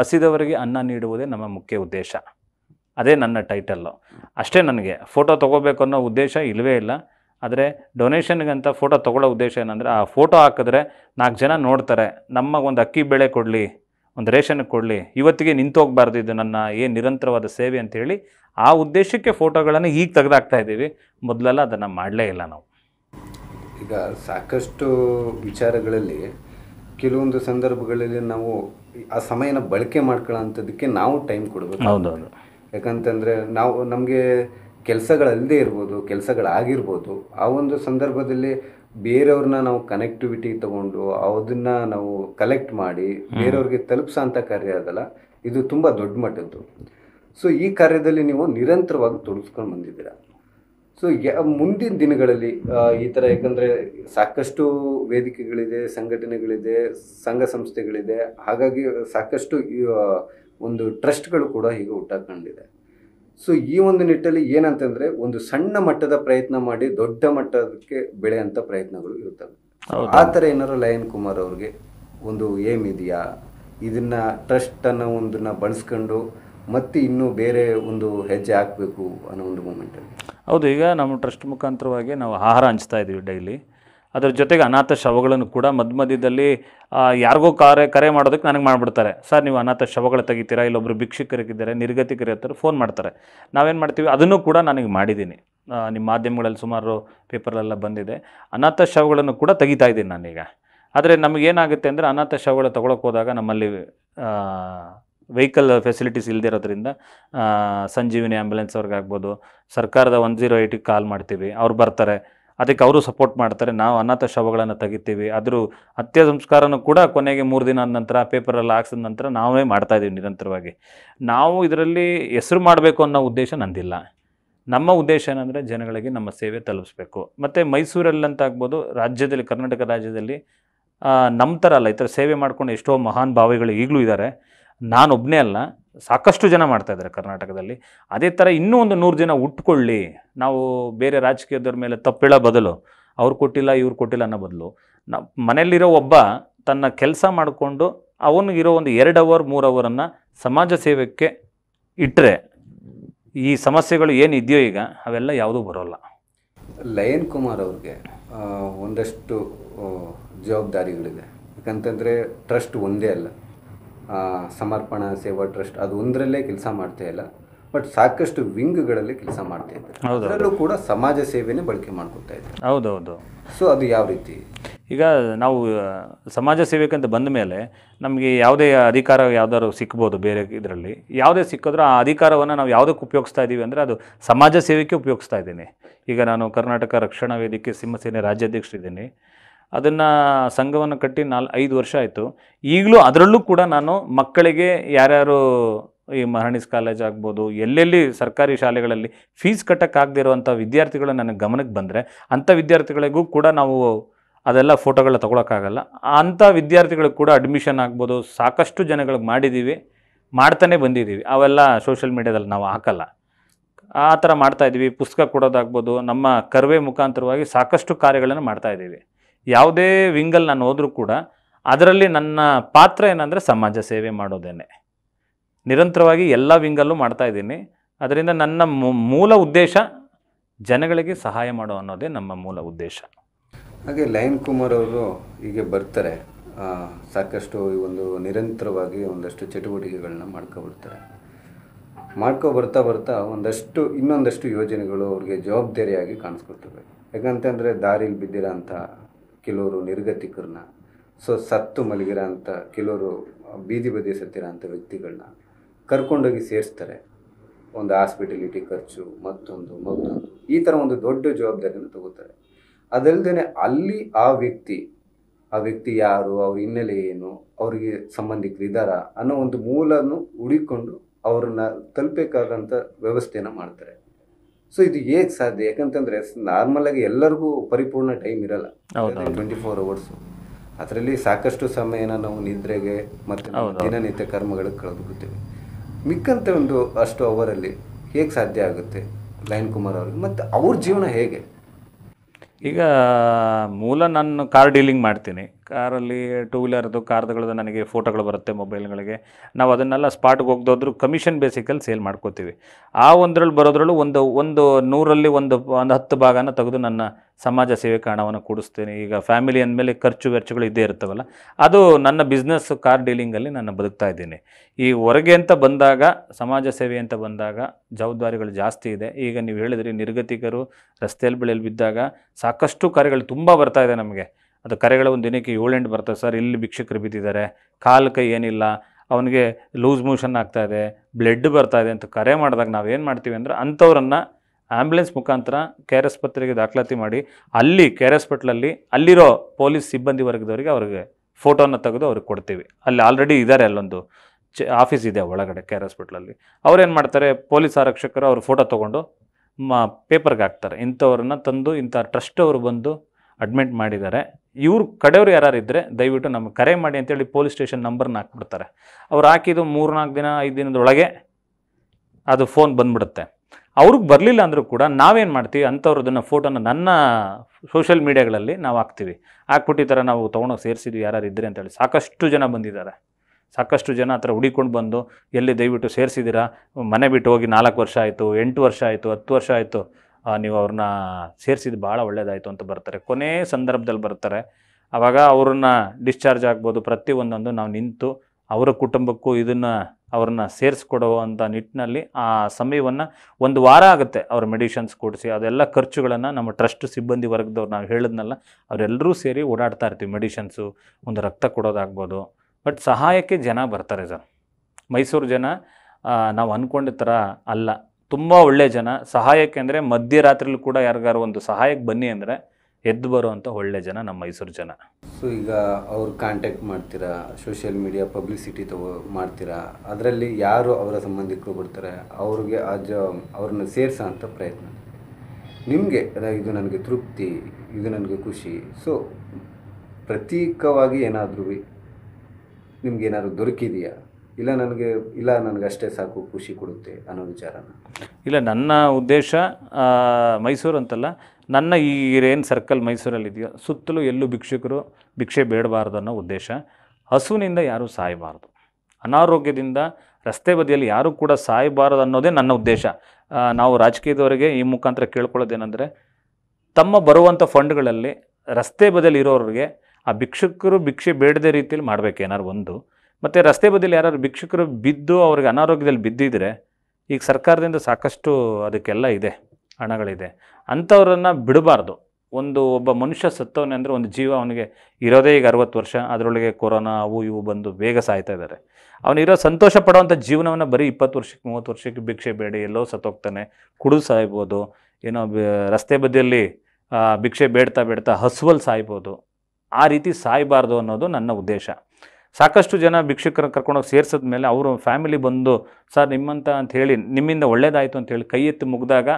ಹಸಿದವರಿಗೆ ಅನ್ನ ನೀಡುವುದೇ ನಮ್ಮ ಮುಖ್ಯ ಉದ್ದೇಶ ಅದೇ ನನ್ನ ಟೈಟಲ್ಲು ಅಷ್ಟೇ ನನಗೆ ಫೋಟೋ ತೊಗೋಬೇಕು ಅನ್ನೋ ಉದ್ದೇಶ ಇಲ್ಲವೇ ಇಲ್ಲ ಆದರೆ ಡೊನೇಷನ್ಗಂತ ಫೋಟೋ ತೊಗೊಳ್ಳೋ ಉದ್ದೇಶ ಏನಂದರೆ ಆ ಫೋಟೋ ಹಾಕಿದ್ರೆ ನಾಲ್ಕು ಜನ ನೋಡ್ತಾರೆ ನಮಗೆ ಒಂದು ಅಕ್ಕಿ ಬೆಳೆ ಕೊಡಲಿ ಒಂದು ರೇಷನ್ಗೆ ಕೊಡಲಿ ಇವತ್ತಿಗೆ ಹೋಗ್ಬಾರ್ದು ಇದು ನನ್ನ ಏನು ನಿರಂತರವಾದ ಸೇವೆ ಅಂತೇಳಿ ಆ ಉದ್ದೇಶಕ್ಕೆ ಫೋಟೋಗಳನ್ನು ಈಗ ತೆಗೆದಾಕ್ತಾ ಇದ್ದೀವಿ ಮೊದಲೆಲ್ಲ ಅದನ್ನು ಮಾಡಲೇ ಇಲ್ಲ ನಾವು ಈಗ ಸಾಕಷ್ಟು ವಿಚಾರಗಳಲ್ಲಿ ಕೆಲವೊಂದು ಸಂದರ್ಭಗಳಲ್ಲಿ ನಾವು ಆ ಸಮಯನ ಬಳಕೆ ಮಾಡ್ಕೊಳ್ಳೋ ಅಂಥದ್ದಕ್ಕೆ ನಾವು ಟೈಮ್ ಕೊಡಬೇಕು ಹೌದೌದು ಯಾಕಂತಂದರೆ ನಾವು ನಮಗೆ ಕೆಲಸಗಳಲ್ಲದೆ ಇರ್ಬೋದು ಕೆಲಸಗಳಾಗಿರ್ಬೋದು ಆ ಒಂದು ಸಂದರ್ಭದಲ್ಲಿ ಬೇರೆಯವ್ರನ್ನ ನಾವು ಕನೆಕ್ಟಿವಿಟಿ ತಗೊಂಡು ಅದನ್ನ ನಾವು ಕಲೆಕ್ಟ್ ಮಾಡಿ ಬೇರೆಯವ್ರಿಗೆ ತಲುಪಿಸೋಂಥ ಕಾರ್ಯ ಅದಲ್ಲ ಇದು ತುಂಬ ದೊಡ್ಡ ಮಟ್ಟದ್ದು ಸೊ ಈ ಕಾರ್ಯದಲ್ಲಿ ನೀವು ನಿರಂತರವಾಗಿ ತೊಡಗಿಸ್ಕೊಂಡು ಬಂದಿದ್ದೀರಾ ಸೊ ಮುಂದಿನ ದಿನಗಳಲ್ಲಿ ಈ ಥರ ಯಾಕಂದರೆ ಸಾಕಷ್ಟು ವೇದಿಕೆಗಳಿದೆ ಸಂಘಟನೆಗಳಿದೆ ಸಂಘ ಸಂಸ್ಥೆಗಳಿದೆ ಹಾಗಾಗಿ ಸಾಕಷ್ಟು ಒಂದು ಟ್ರಸ್ಟ್ಗಳು ಕೂಡ ಹೀಗೆ ಹುಟ್ಟಾಕೊಂಡಿದೆ ಸೊ ಈ ಒಂದು ನಿಟ್ಟಲ್ಲಿ ಏನಂತಂದರೆ ಒಂದು ಸಣ್ಣ ಮಟ್ಟದ ಪ್ರಯತ್ನ ಮಾಡಿ ದೊಡ್ಡ ಮಟ್ಟಕ್ಕೆ ಬೆಳೆಯುವಂಥ ಪ್ರಯತ್ನಗಳು ಇರುತ್ತವೆ ಆ ಥರ ಏನಾರು ಲಯನ್ ಕುಮಾರ್ ಅವ್ರಿಗೆ ಒಂದು ಏಮ್ ಇದೆಯಾ ಇದನ್ನು ಟ್ರಸ್ಟನ್ನು ಒಂದನ್ನು ಬಳಸ್ಕೊಂಡು ಮತ್ತೆ ಇನ್ನೂ ಬೇರೆ ಒಂದು ಹೆಜ್ಜೆ ಹಾಕಬೇಕು ಅನ್ನೋ ಒಂದು ಮೂಮೆಂಟಲ್ಲಿ ಹೌದು ಈಗ ನಮ್ಮ ಟ್ರಸ್ಟ್ ಮುಖಾಂತರವಾಗಿ ನಾವು ಆಹಾರ ಹಂಚ್ತಾ ಇದ್ದೀವಿ ಡೈಲಿ ಅದ್ರ ಜೊತೆಗೆ ಅನಾಥ ಶವಗಳನ್ನು ಕೂಡ ಮಧ್ಯ ಮಧ್ಯದಲ್ಲಿ ಯಾರಿಗೋ ಕರೆ ಕರೆ ಮಾಡೋದಕ್ಕೆ ನನಗೆ ಮಾಡಿಬಿಡ್ತಾರೆ ಸರ್ ನೀವು ಅನಾಥ ಶವಗಳು ತೆಗಿತೀರಾ ಇಲ್ಲೊಬ್ರು ನಿರ್ಗತಿ ನಿರ್ಗತಿಕರಿರ್ತಾರೆ ಫೋನ್ ಮಾಡ್ತಾರೆ ನಾವೇನು ಮಾಡ್ತೀವಿ ಅದನ್ನು ಕೂಡ ನನಗೆ ಮಾಡಿದ್ದೀನಿ ನಿಮ್ಮ ಮಾಧ್ಯಮಗಳಲ್ಲಿ ಸುಮಾರು ಪೇಪರ್ಲೆಲ್ಲ ಬಂದಿದೆ ಅನಾಥ ಶವಗಳನ್ನು ಕೂಡ ತೆಗಿತಾ ಇದ್ದೀನಿ ನಾನೀಗ ಆದರೆ ನಮಗೇನಾಗುತ್ತೆ ಅಂದರೆ ಅನಾಥ ಶವಗಳು ತೊಗೊಳಕ್ಕೆ ಹೋದಾಗ ನಮ್ಮಲ್ಲಿ ವೆಹಿಕಲ್ ಫೆಸಿಲಿಟೀಸ್ ಇಲ್ದಿರೋದ್ರಿಂದ ಸಂಜೀವಿನಿ ಆ್ಯಂಬುಲೆನ್ಸ್ ಅವ್ರಿಗಾಗ್ಬೋದು ಸರ್ಕಾರದ ಒನ್ ಜೀರೋ ಏಯ್ಟಿಗೆ ಕಾಲ್ ಮಾಡ್ತೀವಿ ಅವ್ರು ಬರ್ತಾರೆ ಅದಕ್ಕೆ ಅವರು ಸಪೋರ್ಟ್ ಮಾಡ್ತಾರೆ ನಾವು ಅನಾಥ ಶವಗಳನ್ನು ತೆಗಿತೀವಿ ಆದರೂ ಹತ್ಯೆ ಸಂಸ್ಕಾರನೂ ಕೂಡ ಕೊನೆಗೆ ಮೂರು ದಿನ ಆದ ನಂತರ ಪೇಪರಲ್ಲಿ ಹಾಕ್ಸಿದ ನಂತರ ನಾವೇ ಮಾಡ್ತಾಯಿದ್ದೀವಿ ನಿರಂತರವಾಗಿ ನಾವು ಇದರಲ್ಲಿ ಹೆಸರು ಮಾಡಬೇಕು ಅನ್ನೋ ಉದ್ದೇಶ ನಂದಿಲ್ಲ ನಮ್ಮ ಉದ್ದೇಶ ಏನಂದರೆ ಜನಗಳಿಗೆ ನಮ್ಮ ಸೇವೆ ತಲುಪಿಸ್ಬೇಕು ಮತ್ತು ಮೈಸೂರಲ್ಲಂತಾಗ್ಬೋದು ರಾಜ್ಯದಲ್ಲಿ ಕರ್ನಾಟಕ ರಾಜ್ಯದಲ್ಲಿ ನಮ್ಮ ಥರ ಅಲ್ಲ ಈ ಥರ ಸೇವೆ ಮಾಡ್ಕೊಂಡು ಎಷ್ಟೋ ಮಹಾನ್ ಭಾವಿಗಳು ಈಗಲೂ ಇದ್ದಾರೆ ನಾನೊಬ್ಬನೇ ಅಲ್ಲ ಸಾಕಷ್ಟು ಜನ ಮಾಡ್ತಾ ಇದ್ದಾರೆ ಕರ್ನಾಟಕದಲ್ಲಿ ಅದೇ ಥರ ಇನ್ನೂ ಒಂದು ನೂರು ಜನ ಉಟ್ಕೊಳ್ಳಿ ನಾವು ಬೇರೆ ರಾಜಕೀಯದವ್ರ ಮೇಲೆ ತಪ್ಪಿಳ ಬದಲು ಅವ್ರು ಕೊಟ್ಟಿಲ್ಲ ಇವ್ರು ಕೊಟ್ಟಿಲ್ಲ ಅನ್ನೋ ಬದಲು ನ ಮನೆಯಲ್ಲಿರೋ ಒಬ್ಬ ತನ್ನ ಕೆಲಸ ಮಾಡಿಕೊಂಡು ಅವನಿಗಿರೋ ಒಂದು ಎರಡು ಅವರ್ ಮೂರು ಅವರನ್ನು ಸಮಾಜ ಸೇವೆಕ್ಕೆ ಇಟ್ಟರೆ ಈ ಸಮಸ್ಯೆಗಳು ಏನಿದೆಯೋ ಈಗ ಅವೆಲ್ಲ ಯಾವುದೂ ಬರೋಲ್ಲ ಲಯನ್ ಕುಮಾರ್ ಅವ್ರಿಗೆ ಒಂದಷ್ಟು ಜವಾಬ್ದಾರಿಗಳಿದೆ ಯಾಕಂತಂದರೆ ಟ್ರಸ್ಟ್ ಒಂದೇ ಅಲ್ಲ ಸಮರ್ಪಣಾ ಸೇವಾ ಟ್ರಸ್ಟ್ ಅದು ಒಂದರಲ್ಲೇ ಕೆಲಸ ಮಾಡ್ತಾ ಇಲ್ಲ ಬಟ್ ಸಾಕಷ್ಟು ವಿಂಗ್ಗಳಲ್ಲಿ ಕೆಲಸ ಮಾಡ್ತಾ ಇದ್ದಾರೆ ಅದರಲ್ಲೂ ಕೂಡ ಸಮಾಜ ಸೇವೆನೇ ಬಳಕೆ ಮಾಡ್ಕೊತಾ ಇದ್ದಾರೆ ಹೌದೌದು ಸೊ ಅದು ಯಾವ ರೀತಿ ಈಗ ನಾವು ಸಮಾಜ ಸೇವೆಕಂತ ಬಂದ ಮೇಲೆ ನಮಗೆ ಯಾವುದೇ ಅಧಿಕಾರ ಯಾವ್ದಾದ್ರು ಸಿಕ್ಬೋದು ಬೇರೆ ಇದರಲ್ಲಿ ಯಾವುದೇ ಸಿಕ್ಕಿದ್ರೂ ಆ ಅಧಿಕಾರವನ್ನು ನಾವು ಯಾವುದಕ್ಕೆ ಉಪಯೋಗಿಸ್ತಾ ಇದ್ದೀವಿ ಅಂದರೆ ಅದು ಸಮಾಜ ಸೇವೆಗೆ ಉಪಯೋಗಿಸ್ತಾ ಇದ್ದೀನಿ ಈಗ ನಾನು ಕರ್ನಾಟಕ ರಕ್ಷಣಾ ವೇದಿಕೆ ಸಿಂಹಸೇನೆ ರಾಜ್ಯಾಧ್ಯಕ್ಷರಿದ್ದೀನಿ ಅದನ್ನು ಸಂಘವನ್ನು ಕಟ್ಟಿ ನಾಲ್ ಐದು ವರ್ಷ ಆಯಿತು ಈಗಲೂ ಅದರಲ್ಲೂ ಕೂಡ ನಾನು ಮಕ್ಕಳಿಗೆ ಯಾರ್ಯಾರು ಈ ಮಹರ್ಣಿಸ್ ಕಾಲೇಜ್ ಆಗ್ಬೋದು ಎಲ್ಲೆಲ್ಲಿ ಸರ್ಕಾರಿ ಶಾಲೆಗಳಲ್ಲಿ ಫೀಸ್ ಕಟ್ಟೋಕ್ಕಾಗದೇ ಇರುವಂಥ ವಿದ್ಯಾರ್ಥಿಗಳು ನನಗೆ ಗಮನಕ್ಕೆ ಬಂದರೆ ಅಂಥ ವಿದ್ಯಾರ್ಥಿಗಳಿಗೂ ಕೂಡ ನಾವು ಅದೆಲ್ಲ ಫೋಟೋಗಳ ತೊಗೊಳಕ್ಕಾಗಲ್ಲ ಅಂಥ ವಿದ್ಯಾರ್ಥಿಗಳಿಗೆ ಕೂಡ ಅಡ್ಮಿಷನ್ ಆಗ್ಬೋದು ಸಾಕಷ್ಟು ಜನಗಳಿಗೆ ಮಾಡಿದ್ದೀವಿ ಮಾಡ್ತಾನೆ ಬಂದಿದ್ದೀವಿ ಅವೆಲ್ಲ ಸೋಷಿಯಲ್ ಮೀಡ್ಯಾದಲ್ಲಿ ನಾವು ಹಾಕಲ್ಲ ಆ ಥರ ಮಾಡ್ತಾಯಿದ್ದೀವಿ ಪುಸ್ತಕ ಕೊಡೋದಾಗ್ಬೋದು ನಮ್ಮ ಕರ್ವೆ ಮುಖಾಂತರವಾಗಿ ಸಾಕಷ್ಟು ಕಾರ್ಯಗಳನ್ನು ಮಾಡ್ತಾಯಿದ್ದೀವಿ ಯಾವುದೇ ವಿಂಗಲ್ ನಾನು ಹೋದರೂ ಕೂಡ ಅದರಲ್ಲಿ ನನ್ನ ಪಾತ್ರ ಏನಂದರೆ ಸಮಾಜ ಸೇವೆ ಮಾಡೋದೇನೆ ನಿರಂತರವಾಗಿ ಎಲ್ಲ ವಿಂಗಲ್ಲೂ ಮಾಡ್ತಾ ಇದ್ದೀನಿ ಅದರಿಂದ ನನ್ನ ಮೂಲ ಉದ್ದೇಶ ಜನಗಳಿಗೆ ಸಹಾಯ ಮಾಡೋ ಅನ್ನೋದೇ ನಮ್ಮ ಮೂಲ ಉದ್ದೇಶ ಹಾಗೆ ಲಯನ್ ಕುಮಾರ್ ಅವರು ಹೀಗೆ ಬರ್ತಾರೆ ಸಾಕಷ್ಟು ಈ ಒಂದು ನಿರಂತರವಾಗಿ ಒಂದಷ್ಟು ಚಟುವಟಿಕೆಗಳನ್ನ ಮಾಡ್ಕೊಬಿಡ್ತಾರೆ ಮಾಡ್ಕೋ ಬರ್ತಾ ಬರ್ತಾ ಒಂದಷ್ಟು ಇನ್ನೊಂದಷ್ಟು ಯೋಜನೆಗಳು ಅವ್ರಿಗೆ ಜವಾಬ್ದಾರಿಯಾಗಿ ಕಾಣಿಸ್ಕೊಳ್ತವೆ ಯಾಕಂತಂದರೆ ದಾರಿಲಿ ಅಂಥ ಕೆಲವರು ನಿರ್ಗತಿಕರನ್ನ ಸೊ ಸತ್ತು ಮಲಗಿರೋ ಅಂತ ಕೆಲವರು ಬೀದಿ ಬದಿ ಸತ್ತಿರೋ ಅಂಥ ವ್ಯಕ್ತಿಗಳನ್ನ ಕರ್ಕೊಂಡೋಗಿ ಸೇರಿಸ್ತಾರೆ ಒಂದು ಹಾಸ್ಪಿಟಲಿಟಿ ಖರ್ಚು ಮತ್ತೊಂದು ಮತ್ತೊಂದು ಈ ಥರ ಒಂದು ದೊಡ್ಡ ಜವಾಬ್ದಾರಿಯನ್ನು ತಗೋತಾರೆ ಅದಲ್ಲದೆ ಅಲ್ಲಿ ಆ ವ್ಯಕ್ತಿ ಆ ವ್ಯಕ್ತಿ ಯಾರು ಅವ್ರ ಹಿನ್ನೆಲೆ ಏನು ಅವರಿಗೆ ಇದ್ದಾರಾ ಅನ್ನೋ ಒಂದು ಮೂಲವನ್ನು ಹುಡಿಕೊಂಡು ಅವ್ರನ್ನ ತಲುಪಬೇಕಾದಂಥ ವ್ಯವಸ್ಥೆಯನ್ನು ಮಾಡ್ತಾರೆ ಸೊ ಇದು ಹೇಗೆ ಸಾಧ್ಯ ಯಾಕಂತಂದರೆ ನಾರ್ಮಲಾಗಿ ಎಲ್ಲರಿಗೂ ಪರಿಪೂರ್ಣ ಟೈಮ್ ಇರಲ್ಲ ಟ್ವೆಂಟಿ ಫೋರ್ ಅವರ್ಸು ಅದರಲ್ಲಿ ಸಾಕಷ್ಟು ಸಮಯನ ನಾವು ನಿದ್ರೆಗೆ ಮತ್ತು ದಿನನಿತ್ಯ ಕರ್ಮಗಳಿಗೆ ಕಳೆದುಬಿಡ್ತೀವಿ ಮಿಕ್ಕಂತ ಒಂದು ಅಷ್ಟು ಅವರಲ್ಲಿ ಹೇಗೆ ಸಾಧ್ಯ ಆಗುತ್ತೆ ಲಯನ್ ಕುಮಾರ್ ಅವ್ರಿಗೆ ಮತ್ತು ಅವ್ರ ಜೀವನ ಹೇಗೆ ಈಗ ಮೂಲ ನಾನು ಕಾರ್ ಡೀಲಿಂಗ್ ಮಾಡ್ತೀನಿ ಕಾರಲ್ಲಿ ಟೂ ವೀಲರ್ದು ಕಾರ್ದುಗಳದ್ದು ನನಗೆ ಫೋಟೋಗಳು ಬರುತ್ತೆ ಮೊಬೈಲ್ಗಳಿಗೆ ನಾವು ಅದನ್ನೆಲ್ಲ ಸ್ಪಾಟ್ಗೆ ಹೋಗ್ದೋದ್ರೂ ಕಮಿಷನ್ ಬೇಸಿಕಲ್ಲಿ ಸೇಲ್ ಮಾಡ್ಕೋತೀವಿ ಆ ಒಂದರಲ್ಲಿ ಬರೋದ್ರಲ್ಲೂ ಒಂದು ಒಂದು ನೂರಲ್ಲಿ ಒಂದು ಒಂದು ಹತ್ತು ಭಾಗನ ತೆಗೆದು ನನ್ನ ಸಮಾಜ ಸೇವೆ ಕಾರಣವನ್ನು ಕೊಡಿಸ್ತೀನಿ ಈಗ ಫ್ಯಾಮಿಲಿ ಅಂದಮೇಲೆ ಖರ್ಚು ವೆಚ್ಚಗಳು ಇದ್ದೇ ಇರ್ತವಲ್ಲ ಅದು ನನ್ನ ಬಿಸ್ನೆಸ್ ಕಾರ್ ಡೀಲಿಂಗಲ್ಲಿ ನಾನು ಬದುಕ್ತಾ ಇದ್ದೀನಿ ಈ ಹೊರಗೆ ಅಂತ ಬಂದಾಗ ಸಮಾಜ ಸೇವೆ ಅಂತ ಬಂದಾಗ ಜವಾಬ್ದಾರಿಗಳು ಜಾಸ್ತಿ ಇದೆ ಈಗ ನೀವು ಹೇಳಿದ್ರಿ ನಿರ್ಗತಿಕರು ರಸ್ತೆಯಲ್ಲಿ ಬೆಳೆಯಲ್ಲಿ ಬಿದ್ದಾಗ ಸಾಕಷ್ಟು ಕಾರ್ಯಗಳು ತುಂಬ ಬರ್ತಾ ಇದೆ ನಮಗೆ ಅದು ಕರೆಗಳ ಒಂದು ದಿನಕ್ಕೆ ಏಳೆಂಟು ಬರ್ತದೆ ಸರ್ ಇಲ್ಲಿ ಭಿಕ್ಷಕರು ಬಿದ್ದಿದ್ದಾರೆ ಕಾಲು ಕೈ ಏನಿಲ್ಲ ಅವನಿಗೆ ಲೂಸ್ ಮೋಷನ್ ಆಗ್ತಾ ಇದೆ ಬ್ಲಡ್ ಬರ್ತಾ ಇದೆ ಅಂತ ಕರೆ ಮಾಡಿದಾಗ ನಾವು ಏನು ಮಾಡ್ತೀವಿ ಅಂದರೆ ಅಂಥವ್ರನ್ನು ಆ್ಯಂಬುಲೆನ್ಸ್ ಮುಖಾಂತರ ಕೆ ಆರ್ ಆಸ್ಪತ್ರೆಗೆ ದಾಖಲಾತಿ ಮಾಡಿ ಅಲ್ಲಿ ಕೆ ಆರ್ ಹಾಸ್ಪಿಟ್ಲಲ್ಲಿ ಅಲ್ಲಿರೋ ಪೊಲೀಸ್ ಸಿಬ್ಬಂದಿ ವರ್ಗದವರಿಗೆ ಅವ್ರಿಗೆ ಫೋಟೋನ ತೆಗೆದು ಅವ್ರಿಗೆ ಕೊಡ್ತೀವಿ ಅಲ್ಲಿ ಆಲ್ರೆಡಿ ಇದ್ದಾರೆ ಅಲ್ಲೊಂದು ಚ ಆಫೀಸ್ ಇದೆ ಒಳಗಡೆ ಕೆ ಆರ್ ಹಾಸ್ಪಿಟ್ಲಲ್ಲಿ ಅವ್ರೇನು ಮಾಡ್ತಾರೆ ಪೊಲೀಸ್ ಆರಕ್ಷಕರು ಅವ್ರ ಫೋಟೋ ತೊಗೊಂಡು ಮ ಪೇಪರ್ಗೆ ಹಾಕ್ತಾರೆ ಇಂಥವ್ರನ್ನ ತಂದು ಇಂಥ ಟ್ರಸ್ಟ್ ಅವರು ಬಂದು ಅಡ್ಮಿಟ್ ಮಾಡಿದ್ದಾರೆ ಇವ್ರ ಕಡೆಯವರು ಯಾರು ಇದ್ದರೆ ದಯವಿಟ್ಟು ನಮಗೆ ಕರೆ ಮಾಡಿ ಅಂತೇಳಿ ಪೊಲೀಸ್ ಸ್ಟೇಷನ್ ನಂಬರ್ನ ಹಾಕ್ಬಿಡ್ತಾರೆ ಅವ್ರು ಹಾಕಿದ್ದು ನಾಲ್ಕು ದಿನ ಐದು ದಿನದೊಳಗೆ ಅದು ಫೋನ್ ಬಂದ್ಬಿಡುತ್ತೆ ಅವ್ರಿಗೆ ಬರಲಿಲ್ಲ ಅಂದರೂ ಕೂಡ ನಾವೇನು ಮಾಡ್ತೀವಿ ಅಂಥವ್ರು ಫೋಟೋನ ನನ್ನ ಸೋಷಿಯಲ್ ಮೀಡಿಯಾಗಳಲ್ಲಿ ನಾವು ಹಾಕ್ತೀವಿ ಹಾಕ್ಬಿಟ್ಟು ಥರ ನಾವು ತೊಗೊಂಡೋಗಿ ಸೇರಿಸಿದ್ವಿ ಯಾರು ಇದ್ದರೆ ಅಂತೇಳಿ ಸಾಕಷ್ಟು ಜನ ಬಂದಿದ್ದಾರೆ ಸಾಕಷ್ಟು ಜನ ಹತ್ರ ಹುಡಿಕೊಂಡು ಬಂದು ಎಲ್ಲಿ ದಯವಿಟ್ಟು ಸೇರಿಸಿದ್ದೀರಾ ಮನೆ ಬಿಟ್ಟು ಹೋಗಿ ನಾಲ್ಕು ವರ್ಷ ಆಯಿತು ಎಂಟು ವರ್ಷ ಆಯಿತು ಹತ್ತು ವರ್ಷ ಆಯಿತು ನೀವು ಅವ್ರನ್ನ ಸೇರಿಸಿದ್ದು ಭಾಳ ಒಳ್ಳೆಯದಾಯಿತು ಅಂತ ಬರ್ತಾರೆ ಕೊನೆಯ ಸಂದರ್ಭದಲ್ಲಿ ಬರ್ತಾರೆ ಆವಾಗ ಅವ್ರನ್ನ ಡಿಸ್ಚಾರ್ಜ್ ಆಗ್ಬೋದು ಪ್ರತಿ ಒಂದೊಂದು ನಾವು ನಿಂತು ಅವರ ಕುಟುಂಬಕ್ಕೂ ಇದನ್ನು ಅವ್ರನ್ನ ಸೇರಿಸ್ಕೊಡುವಂಥ ನಿಟ್ಟಿನಲ್ಲಿ ಆ ಸಮಯವನ್ನು ಒಂದು ವಾರ ಆಗುತ್ತೆ ಅವ್ರ ಮೆಡಿಷನ್ಸ್ ಕೊಡಿಸಿ ಅದೆಲ್ಲ ಖರ್ಚುಗಳನ್ನು ನಮ್ಮ ಟ್ರಸ್ಟ್ ಸಿಬ್ಬಂದಿ ವರ್ಗದವ್ರು ನಾವು ಹೇಳಿದ್ನಲ್ಲ ಅವರೆಲ್ಲರೂ ಸೇರಿ ಓಡಾಡ್ತಾ ಇರ್ತೀವಿ ಮೆಡಿಷನ್ಸು ಒಂದು ರಕ್ತ ಕೊಡೋದಾಗ್ಬೋದು ಬಟ್ ಸಹಾಯಕ್ಕೆ ಜನ ಬರ್ತಾರೆ ಸರ್ ಮೈಸೂರು ಜನ ನಾವು ಅಂದ್ಕೊಂಡಿರ್ತಾರ ಅಲ್ಲ ತುಂಬ ಒಳ್ಳೆ ಜನ ಸಹಾಯಕ್ಕೆ ಅಂದರೆ ಮಧ್ಯರಾತ್ರಿಲೂ ಕೂಡ ಯಾರಿಗಾರು ಒಂದು ಸಹಾಯಕ್ಕೆ ಬನ್ನಿ ಅಂದರೆ ಎದ್ದು ಬರುವಂಥ ಒಳ್ಳೆ ಜನ ನಮ್ಮ ಮೈಸೂರು ಜನ ಸೊ ಈಗ ಅವ್ರು ಕಾಂಟ್ಯಾಕ್ಟ್ ಮಾಡ್ತೀರಾ ಸೋಷಿಯಲ್ ಮೀಡಿಯಾ ಪಬ್ಲಿಸಿಟಿ ತಗೋ ಮಾಡ್ತೀರಾ ಅದರಲ್ಲಿ ಯಾರು ಅವರ ಸಂಬಂಧಿಕರು ಬರ್ತಾರೆ ಅವ್ರಿಗೆ ಆ ಜ ಅವ್ರನ್ನ ಸೇರಿಸೋ ಅಂತ ಪ್ರಯತ್ನ ನಿಮಗೆ ಇದು ನನಗೆ ತೃಪ್ತಿ ಇದು ನನಗೆ ಖುಷಿ ಸೊ ಪ್ರತೀಕವಾಗಿ ಏನಾದರೂ ನಿಮ್ಗೆ ಏನಾದರೂ ದೊರಕಿದೆಯಾ ಇಲ್ಲ ನನಗೆ ಇಲ್ಲ ನನಗಷ್ಟೇ ಸಾಕು ಖುಷಿ ಕೊಡುತ್ತೆ ಅನ್ನೋ ವಿಚಾರ ಇಲ್ಲ ನನ್ನ ಉದ್ದೇಶ ಮೈಸೂರು ಅಂತಲ್ಲ ನನ್ನ ಈ ಏನು ಸರ್ಕಲ್ ಮೈಸೂರಲ್ಲಿದೆಯೋ ಸುತ್ತಲೂ ಎಲ್ಲೂ ಭಿಕ್ಷುಕರು ಭಿಕ್ಷೆ ಬೇಡಬಾರ್ದು ಅನ್ನೋ ಉದ್ದೇಶ ಹಸುವಿನಿಂದ ಯಾರೂ ಸಾಯಬಾರ್ದು ಅನಾರೋಗ್ಯದಿಂದ ರಸ್ತೆ ಬದಿಯಲ್ಲಿ ಯಾರೂ ಕೂಡ ಸಾಯಬಾರದು ಅನ್ನೋದೇ ನನ್ನ ಉದ್ದೇಶ ನಾವು ರಾಜಕೀಯದವರಿಗೆ ಈ ಮುಖಾಂತರ ಕೇಳ್ಕೊಳ್ಳೋದೇನೆಂದರೆ ತಮ್ಮ ಬರುವಂಥ ಫಂಡ್ಗಳಲ್ಲಿ ರಸ್ತೆ ಬದಿಯಲ್ಲಿ ಇರೋರಿಗೆ ಆ ಭಿಕ್ಷುಕರು ಭಿಕ್ಷೆ ಬೇಡದೇ ರೀತಿಯಲ್ಲಿ ಮಾಡಬೇಕೇನಾದ್ರು ಒಂದು ಮತ್ತು ರಸ್ತೆ ಬದಿಯಲ್ಲಿ ಯಾರಾದ್ರು ಭಿಕ್ಷುಕರು ಬಿದ್ದು ಅವ್ರಿಗೆ ಅನಾರೋಗ್ಯದಲ್ಲಿ ಬಿದ್ದಿದ್ರೆ ಈಗ ಸರ್ಕಾರದಿಂದ ಸಾಕಷ್ಟು ಅದಕ್ಕೆಲ್ಲ ಇದೆ ಹಣಗಳಿದೆ ಅಂಥವ್ರನ್ನು ಬಿಡಬಾರ್ದು ಒಂದು ಒಬ್ಬ ಮನುಷ್ಯ ಸತ್ತವನೇ ಅಂದರೆ ಒಂದು ಜೀವ ಅವನಿಗೆ ಇರೋದೇ ಈಗ ಅರವತ್ತು ವರ್ಷ ಅದರೊಳಗೆ ಕೊರೋನಾ ಅವು ಇವು ಬಂದು ಬೇಗ ಸಾಯ್ತಾ ಇದ್ದಾರೆ ಅವನಿರೋ ಸಂತೋಷ ಪಡೋವಂಥ ಜೀವನವನ್ನು ಬರೀ ಇಪ್ಪತ್ತು ವರ್ಷಕ್ಕೆ ಮೂವತ್ತು ವರ್ಷಕ್ಕೆ ಭಿಕ್ಷೆ ಬೇಡಿ ಎಲ್ಲೋ ಸತ್ತೋಗ್ತಾನೆ ಕುಡಿದು ಸಾಯ್ಬೋದು ಏನೋ ರಸ್ತೆ ಬದಿಯಲ್ಲಿ ಭಿಕ್ಷೆ ಬೇಡ್ತಾ ಬೇಡ್ತಾ ಹಸುವಲ್ಲಿ ಸಾಯ್ಬೋದು ಆ ರೀತಿ ಸಾಯಬಾರ್ದು ಅನ್ನೋದು ನನ್ನ ಉದ್ದೇಶ ಸಾಕಷ್ಟು ಜನ ಭಿಕ್ಷುಕರ ಕರ್ಕೊಂಡೋಗಿ ಸೇರಿಸಿದ ಮೇಲೆ ಅವರು ಫ್ಯಾಮಿಲಿ ಬಂದು ಸರ್ ನಿಮ್ಮಂತ ಅಂತ ಹೇಳಿ ನಿಮ್ಮಿಂದ ಒಳ್ಳೇದಾಯಿತು ಅಂತ ಹೇಳಿ ಕೈ ಎತ್ತಿ ಮುಗಿದಾಗ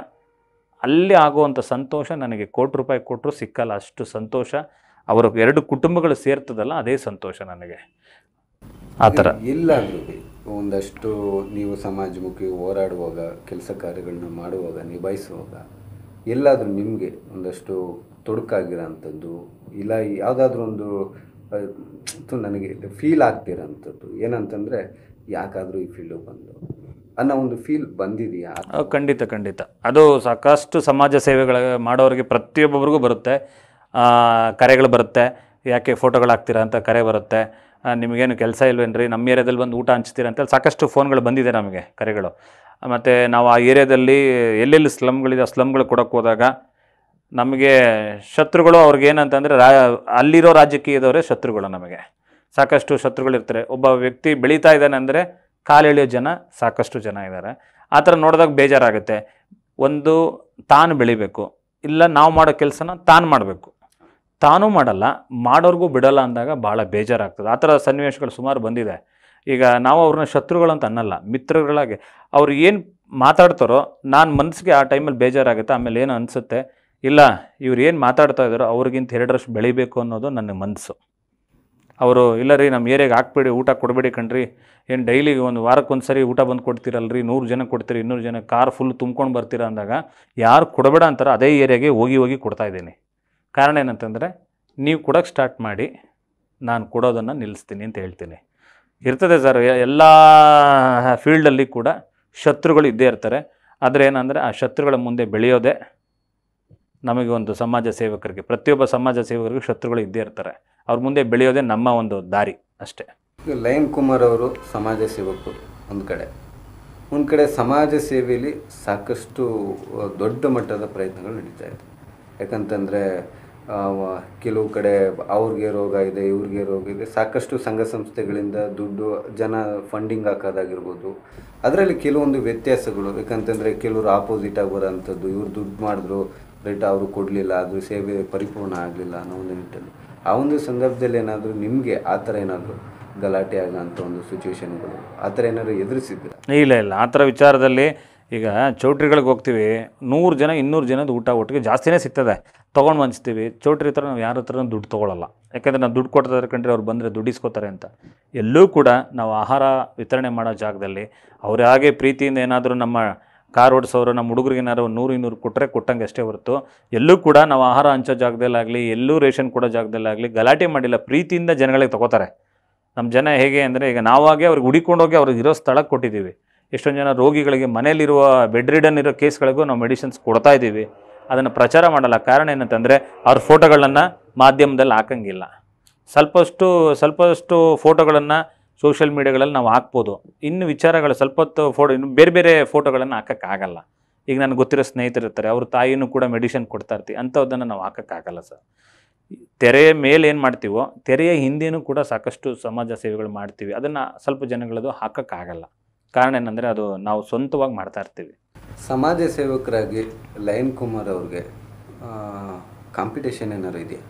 ಅಲ್ಲಿ ಆಗುವಂಥ ಸಂತೋಷ ನನಗೆ ಕೋಟಿ ರೂಪಾಯಿ ಕೊಟ್ಟರು ಸಿಕ್ಕಲ್ಲ ಅಷ್ಟು ಸಂತೋಷ ಅವರ ಎರಡು ಕುಟುಂಬಗಳು ಸೇರ್ತದಲ್ಲ ಅದೇ ಸಂತೋಷ ನನಗೆ ಆ ಥರ ಇಲ್ಲಾದರೂ ಒಂದಷ್ಟು ನೀವು ಸಮಾಜಮುಖಿ ಹೋರಾಡುವಾಗ ಕೆಲಸ ಕಾರ್ಯಗಳನ್ನ ಮಾಡುವಾಗ ನಿಭಾಯಿಸುವಾಗ ಎಲ್ಲಾದರೂ ನಿಮಗೆ ಒಂದಷ್ಟು ಅಂಥದ್ದು ಇಲ್ಲ ಯಾವುದಾದ್ರೂ ಒಂದು ನನಗೆ ಫೀಲ್ ಆಗ್ತಿರೋಂಥದ್ದು ಏನಂತಂದರೆ ಯಾಕಾದರೂ ಈ ಫೀಲ್ಡು ಬಂದು ಅನ್ನೋ ಒಂದು ಫೀಲ್ ಬಂದಿದೆಯಾ ಖಂಡಿತ ಖಂಡಿತ ಅದು ಸಾಕಷ್ಟು ಸಮಾಜ ಸೇವೆಗಳ ಮಾಡೋರಿಗೆ ಪ್ರತಿಯೊಬ್ಬರಿಗೂ ಬರುತ್ತೆ ಕರೆಗಳು ಬರುತ್ತೆ ಯಾಕೆ ಫೋಟೋಗಳು ಹಾಕ್ತೀರಾ ಅಂತ ಕರೆ ಬರುತ್ತೆ ನಿಮಗೇನು ಕೆಲಸ ಇಲ್ವೇನ್ರಿ ನಮ್ಮ ಏರಿಯಾದಲ್ಲಿ ಬಂದು ಊಟ ಹಂಚ್ತೀರ ಅಂತೇಳಿ ಸಾಕಷ್ಟು ಫೋನ್ಗಳು ಬಂದಿದೆ ನಮಗೆ ಕರೆಗಳು ಮತ್ತು ನಾವು ಆ ಏರಿಯಾದಲ್ಲಿ ಎಲ್ಲೆಲ್ಲಿ ಸ್ಲಮ್ಗಳಿದೆ ಆ ಸ್ಲಮ್ಗಳು ಕೊಡೋಕ್ಕೆ ಹೋದಾಗ ನಮಗೆ ಶತ್ರುಗಳು ಅವ್ರಿಗೇನಂತಂದರೆ ರಾ ಅಲ್ಲಿರೋ ರಾಜಕೀಯದವರೇ ಶತ್ರುಗಳು ನಮಗೆ ಸಾಕಷ್ಟು ಶತ್ರುಗಳಿರ್ತಾರೆ ಒಬ್ಬ ವ್ಯಕ್ತಿ ಬೆಳೀತಾ ಇದ್ದಾನೆ ಅಂದರೆ ಕಾಲೆಳೆಯೋ ಜನ ಸಾಕಷ್ಟು ಜನ ಇದ್ದಾರೆ ಆ ಥರ ನೋಡಿದಾಗ ಬೇಜಾರಾಗುತ್ತೆ ಒಂದು ತಾನು ಬೆಳಿಬೇಕು ಇಲ್ಲ ನಾವು ಮಾಡೋ ಕೆಲಸನ ತಾನು ಮಾಡಬೇಕು ತಾನೂ ಮಾಡಲ್ಲ ಮಾಡೋರ್ಗೂ ಬಿಡಲ್ಲ ಅಂದಾಗ ಭಾಳ ಬೇಜಾರಾಗ್ತದೆ ಆ ಥರ ಸನ್ನಿವೇಶಗಳು ಸುಮಾರು ಬಂದಿದೆ ಈಗ ನಾವು ಅವ್ರನ್ನ ಅಂತ ಅನ್ನಲ್ಲ ಮಿತ್ರಗಳಾಗಿ ಅವ್ರು ಏನು ಮಾತಾಡ್ತಾರೋ ನಾನು ಮನಸ್ಸಿಗೆ ಆ ಟೈಮಲ್ಲಿ ಬೇಜಾರಾಗುತ್ತೆ ಆಮೇಲೆ ಏನು ಅನಿಸುತ್ತೆ ಇಲ್ಲ ಇವ್ರು ಏನು ಮಾತಾಡ್ತಾ ಇದ್ದಾರೋ ಅವ್ರಿಗಿಂತ ಎರಡರಷ್ಟು ಬೆಳಿಬೇಕು ಅನ್ನೋದು ನನ್ನ ಮನಸ್ಸು ಅವರು ಇಲ್ಲ ರೀ ನಮ್ಮ ಏರಿಯಾಗೆ ಹಾಕ್ಬೇಡಿ ಊಟ ಕೊಡಬೇಡಿ ಕಣ್ರಿ ಏನು ಡೈಲಿ ಒಂದು ವಾರಕ್ಕೆ ಒಂದು ಸರಿ ಊಟ ಬಂದು ಕೊಡ್ತೀರಲ್ರಿ ನೂರು ಜನ ಕೊಡ್ತೀರಿ ಇನ್ನೂರು ಜನ ಕಾರ್ ಫುಲ್ ತುಂಬ್ಕೊಂಡು ಬರ್ತೀರ ಅಂದಾಗ ಯಾರು ಕೊಡಬೇಡ ಅಂತಾರೋ ಅದೇ ಏರಿಯಾಗೆ ಹೋಗಿ ಹೋಗಿ ಕೊಡ್ತಾ ಇದ್ದೀನಿ ಕಾರಣ ಏನಂತಂದರೆ ನೀವು ಕೊಡೋಕೆ ಸ್ಟಾರ್ಟ್ ಮಾಡಿ ನಾನು ಕೊಡೋದನ್ನು ನಿಲ್ಲಿಸ್ತೀನಿ ಅಂತ ಹೇಳ್ತೀನಿ ಇರ್ತದೆ ಸರ್ ಎಲ್ಲ ಫೀಲ್ಡಲ್ಲಿ ಕೂಡ ಶತ್ರುಗಳು ಇದ್ದೇ ಇರ್ತಾರೆ ಆದರೆ ಏನಂದರೆ ಆ ಶತ್ರುಗಳ ಮುಂದೆ ಬೆಳೆಯೋದೇ ನಮಗೆ ಒಂದು ಸಮಾಜ ಸೇವಕರಿಗೆ ಪ್ರತಿಯೊಬ್ಬ ಸಮಾಜ ಸೇವಕರಿಗೂ ಶತ್ರುಗಳು ಇದ್ದೇ ಇರ್ತಾರೆ ಅವ್ರ ಮುಂದೆ ಬೆಳೆಯೋದೇ ನಮ್ಮ ಒಂದು ದಾರಿ ಅಷ್ಟೇ ಲಯನ್ ಕುಮಾರ್ ಅವರು ಸಮಾಜ ಸೇವಕರು ಒಂದು ಕಡೆ ಒಂದು ಕಡೆ ಸಮಾಜ ಸೇವೆಯಲ್ಲಿ ಸಾಕಷ್ಟು ದೊಡ್ಡ ಮಟ್ಟದ ಪ್ರಯತ್ನಗಳು ನಡೀತಾ ಇದೆ ಯಾಕಂತಂದರೆ ಕೆಲವು ಕಡೆ ಅವ್ರಿಗೆ ರೋಗ ಇದೆ ಇವ್ರಿಗೆ ರೋಗ ಇದೆ ಸಾಕಷ್ಟು ಸಂಘ ಸಂಸ್ಥೆಗಳಿಂದ ದುಡ್ಡು ಜನ ಫಂಡಿಂಗ್ ಹಾಕೋದಾಗಿರ್ಬೋದು ಅದರಲ್ಲಿ ಕೆಲವೊಂದು ವ್ಯತ್ಯಾಸಗಳು ಯಾಕಂತಂದರೆ ಕೆಲವರು ಆಪೋಸಿಟ್ ಅಂಥದ್ದು ಇವ್ರು ದುಡ್ಡು ಮಾಡಿದ್ರು ರೇಟ್ ಅವರು ಕೊಡಲಿಲ್ಲ ಅದು ಸೇವೆ ಪರಿಪೂರ್ಣ ಆಗಲಿಲ್ಲ ಅನ್ನೋ ಒಂದು ನಿಟ್ಟಲ್ಲಿ ಆ ಒಂದು ಸಂದರ್ಭದಲ್ಲಿ ಏನಾದರೂ ನಿಮಗೆ ಆ ಥರ ಏನಾದರೂ ಗಲಾಟೆ ಆಗೋಂಥ ಒಂದು ಸಿಚುವೇಶನ್ಗಳು ಆ ಥರ ಏನಾದರೂ ಎದುರಿಸಿದ್ರೆ ಇಲ್ಲ ಇಲ್ಲ ಆ ಥರ ವಿಚಾರದಲ್ಲಿ ಈಗ ಚೌಟ್ರಿಗಳಿಗೆ ಹೋಗ್ತೀವಿ ನೂರು ಜನ ಇನ್ನೂರು ಜನದ ಊಟ ಒಟ್ಟಿಗೆ ಜಾಸ್ತಿನೇ ಸಿಗ್ತದೆ ತೊಗೊಂಡು ಮಂಚ್ತೀವಿ ಚೌಟ್ರಿ ಹತ್ರ ನಾವು ಯಾರ ಹತ್ರನೂ ದುಡ್ಡು ತೊಗೊಳಲ್ಲ ಯಾಕೆಂದರೆ ನಾವು ದುಡ್ಡು ಕೊಡ್ತಾರೆ ಕಂಡ್ರೆ ಅವ್ರು ಬಂದರೆ ದುಡ್ಡಿಸ್ಕೋತಾರೆ ಅಂತ ಎಲ್ಲೂ ಕೂಡ ನಾವು ಆಹಾರ ವಿತರಣೆ ಮಾಡೋ ಜಾಗದಲ್ಲಿ ಅವ್ರ ಹಾಗೆ ಪ್ರೀತಿಯಿಂದ ಏನಾದರೂ ನಮ್ಮ ಕಾರ್ ಓಡಿಸೋರು ನಮ್ಮ ಹುಡುಗರಿಗೆ ನೂರು ಇನ್ನೂರು ಕೊಟ್ಟರೆ ಕೊಟ್ಟಂಗೆ ಅಷ್ಟೇ ಹೊರತು ಎಲ್ಲೂ ಕೂಡ ನಾವು ಆಹಾರ ಹಂಚೋ ಜಾಗದಲ್ಲಾಗಲಿ ಎಲ್ಲೂ ರೇಷನ್ ಕೊಡೋ ಜಾಗದಲ್ಲಾಗಲಿ ಗಲಾಟೆ ಮಾಡಿಲ್ಲ ಪ್ರೀತಿಯಿಂದ ಜನಗಳಿಗೆ ತಗೋತಾರೆ ನಮ್ಮ ಜನ ಹೇಗೆ ಅಂದರೆ ಈಗ ನಾವಾಗೆ ಅವ್ರಿಗೆ ಹುಡಿಕೊಂಡೋಗಿ ಅವ್ರಿಗೆ ಇರೋ ಸ್ಥಳಕ್ಕೆ ಕೊಟ್ಟಿದ್ದೀವಿ ಎಷ್ಟೊಂದು ಜನ ರೋಗಿಗಳಿಗೆ ಮನೆಯಲ್ಲಿರುವ ಬೆಡ್ ರಿಡನ್ ಇರೋ ಕೇಸ್ಗಳಿಗೂ ನಾವು ಮೆಡಿಸಿನ್ಸ್ ಕೊಡ್ತಾ ಇದ್ದೀವಿ ಅದನ್ನು ಪ್ರಚಾರ ಮಾಡಲ್ಲ ಕಾರಣ ಏನಂತಂದರೆ ಅವ್ರ ಫೋಟೋಗಳನ್ನು ಮಾಧ್ಯಮದಲ್ಲಿ ಹಾಕಂಗಿಲ್ಲ ಸ್ವಲ್ಪಷ್ಟು ಸ್ವಲ್ಪಷ್ಟು ಫೋಟೋಗಳನ್ನು ಸೋಷಿಯಲ್ ಮೀಡಿಯಾಗಳಲ್ಲಿ ನಾವು ಹಾಕ್ಬೋದು ಇನ್ನು ವಿಚಾರಗಳು ಸ್ವಲ್ಪ ಹೊತ್ತು ಫೋಟೋ ಇನ್ನು ಬೇರೆ ಬೇರೆ ಫೋಟೋಗಳನ್ನು ಹಾಕೋಕ್ಕಾಗಲ್ಲ ಈಗ ನನಗೆ ಗೊತ್ತಿರೋ ಸ್ನೇಹಿತರಿರ್ತಾರೆ ಅವ್ರ ತಾಯಿನೂ ಕೂಡ ಮೆಡಿಷನ್ ಕೊಡ್ತಾ ಇರ್ತೀವಿ ಅಂಥದ್ದನ್ನು ನಾವು ಹಾಕೋಕ್ಕಾಗಲ್ಲ ಸರ್ ತೆರೆಯ ಮೇಲೆ ಏನು ಮಾಡ್ತೀವೋ ತೆರೆಯ ಹಿಂದಿನೂ ಕೂಡ ಸಾಕಷ್ಟು ಸಮಾಜ ಸೇವೆಗಳು ಮಾಡ್ತೀವಿ ಅದನ್ನು ಸ್ವಲ್ಪ ಜನಗಳದು ಹಾಕೋಕ್ಕಾಗಲ್ಲ ಕಾರಣ ಏನಂದರೆ ಅದು ನಾವು ಸ್ವಂತವಾಗಿ ಮಾಡ್ತಾ ಇರ್ತೀವಿ ಸಮಾಜ ಸೇವಕರಾಗಿ ಲಯನ್ ಕುಮಾರ್ ಅವ್ರಿಗೆ ಕಾಂಪಿಟೇಷನ್ ಏನಾದ್ರು ಇದೆಯಾ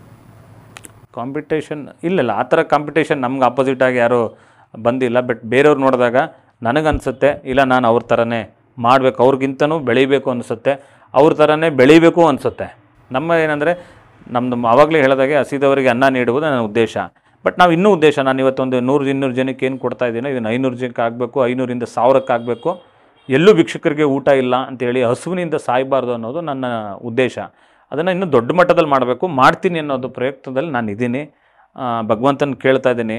ಕಾಂಪಿಟೇಷನ್ ಇಲ್ಲಲ್ಲ ಆ ಥರ ಕಾಂಪಿಟೇಷನ್ ನಮ್ಗೆ ಆಪೋಸಿಟ್ ಆಗಿ ಯಾರೋ ಬಂದಿಲ್ಲ ಬಟ್ ಬೇರೆಯವ್ರು ನೋಡಿದಾಗ ನನಗನ್ಸುತ್ತೆ ಇಲ್ಲ ನಾನು ಅವ್ರ ಥರನೇ ಮಾಡಬೇಕು ಅವ್ರಿಗಿಂತನೂ ಬೆಳೀಬೇಕು ಅನಿಸುತ್ತೆ ಅವ್ರ ಥರನೇ ಬೆಳೀಬೇಕು ಅನಿಸುತ್ತೆ ನಮ್ಮ ಏನಂದರೆ ನಮ್ಮದು ಆವಾಗಲೇ ಹೇಳಿದಾಗೆ ಹಸಿದವರಿಗೆ ಅನ್ನ ನೀಡುವುದು ನನ್ನ ಉದ್ದೇಶ ಬಟ್ ನಾವು ಇನ್ನೂ ಉದ್ದೇಶ ನಾನು ಇವತ್ತೊಂದು ನೂರು ಇನ್ನೂರು ಜನಕ್ಕೆ ಏನು ಕೊಡ್ತಾ ಇದ್ದೀನಿ ಇದನ್ನು ಐನೂರು ಜನಕ್ಕೆ ಆಗಬೇಕು ಐನೂರಿಂದ ಸಾವಿರಕ್ಕೆ ಆಗಬೇಕು ಎಲ್ಲೂ ಭಿಕ್ಷಕರಿಗೆ ಊಟ ಇಲ್ಲ ಅಂತೇಳಿ ಹಸುವಿನಿಂದ ಸಾಯಬಾರ್ದು ಅನ್ನೋದು ನನ್ನ ಉದ್ದೇಶ ಅದನ್ನು ಇನ್ನೂ ದೊಡ್ಡ ಮಟ್ಟದಲ್ಲಿ ಮಾಡಬೇಕು ಮಾಡ್ತೀನಿ ಅನ್ನೋದು ಪ್ರಯತ್ನದಲ್ಲಿ ನಾನು ಇದ್ದೀನಿ ಭಗವಂತನ ಕೇಳ್ತಾ ಇದ್ದೀನಿ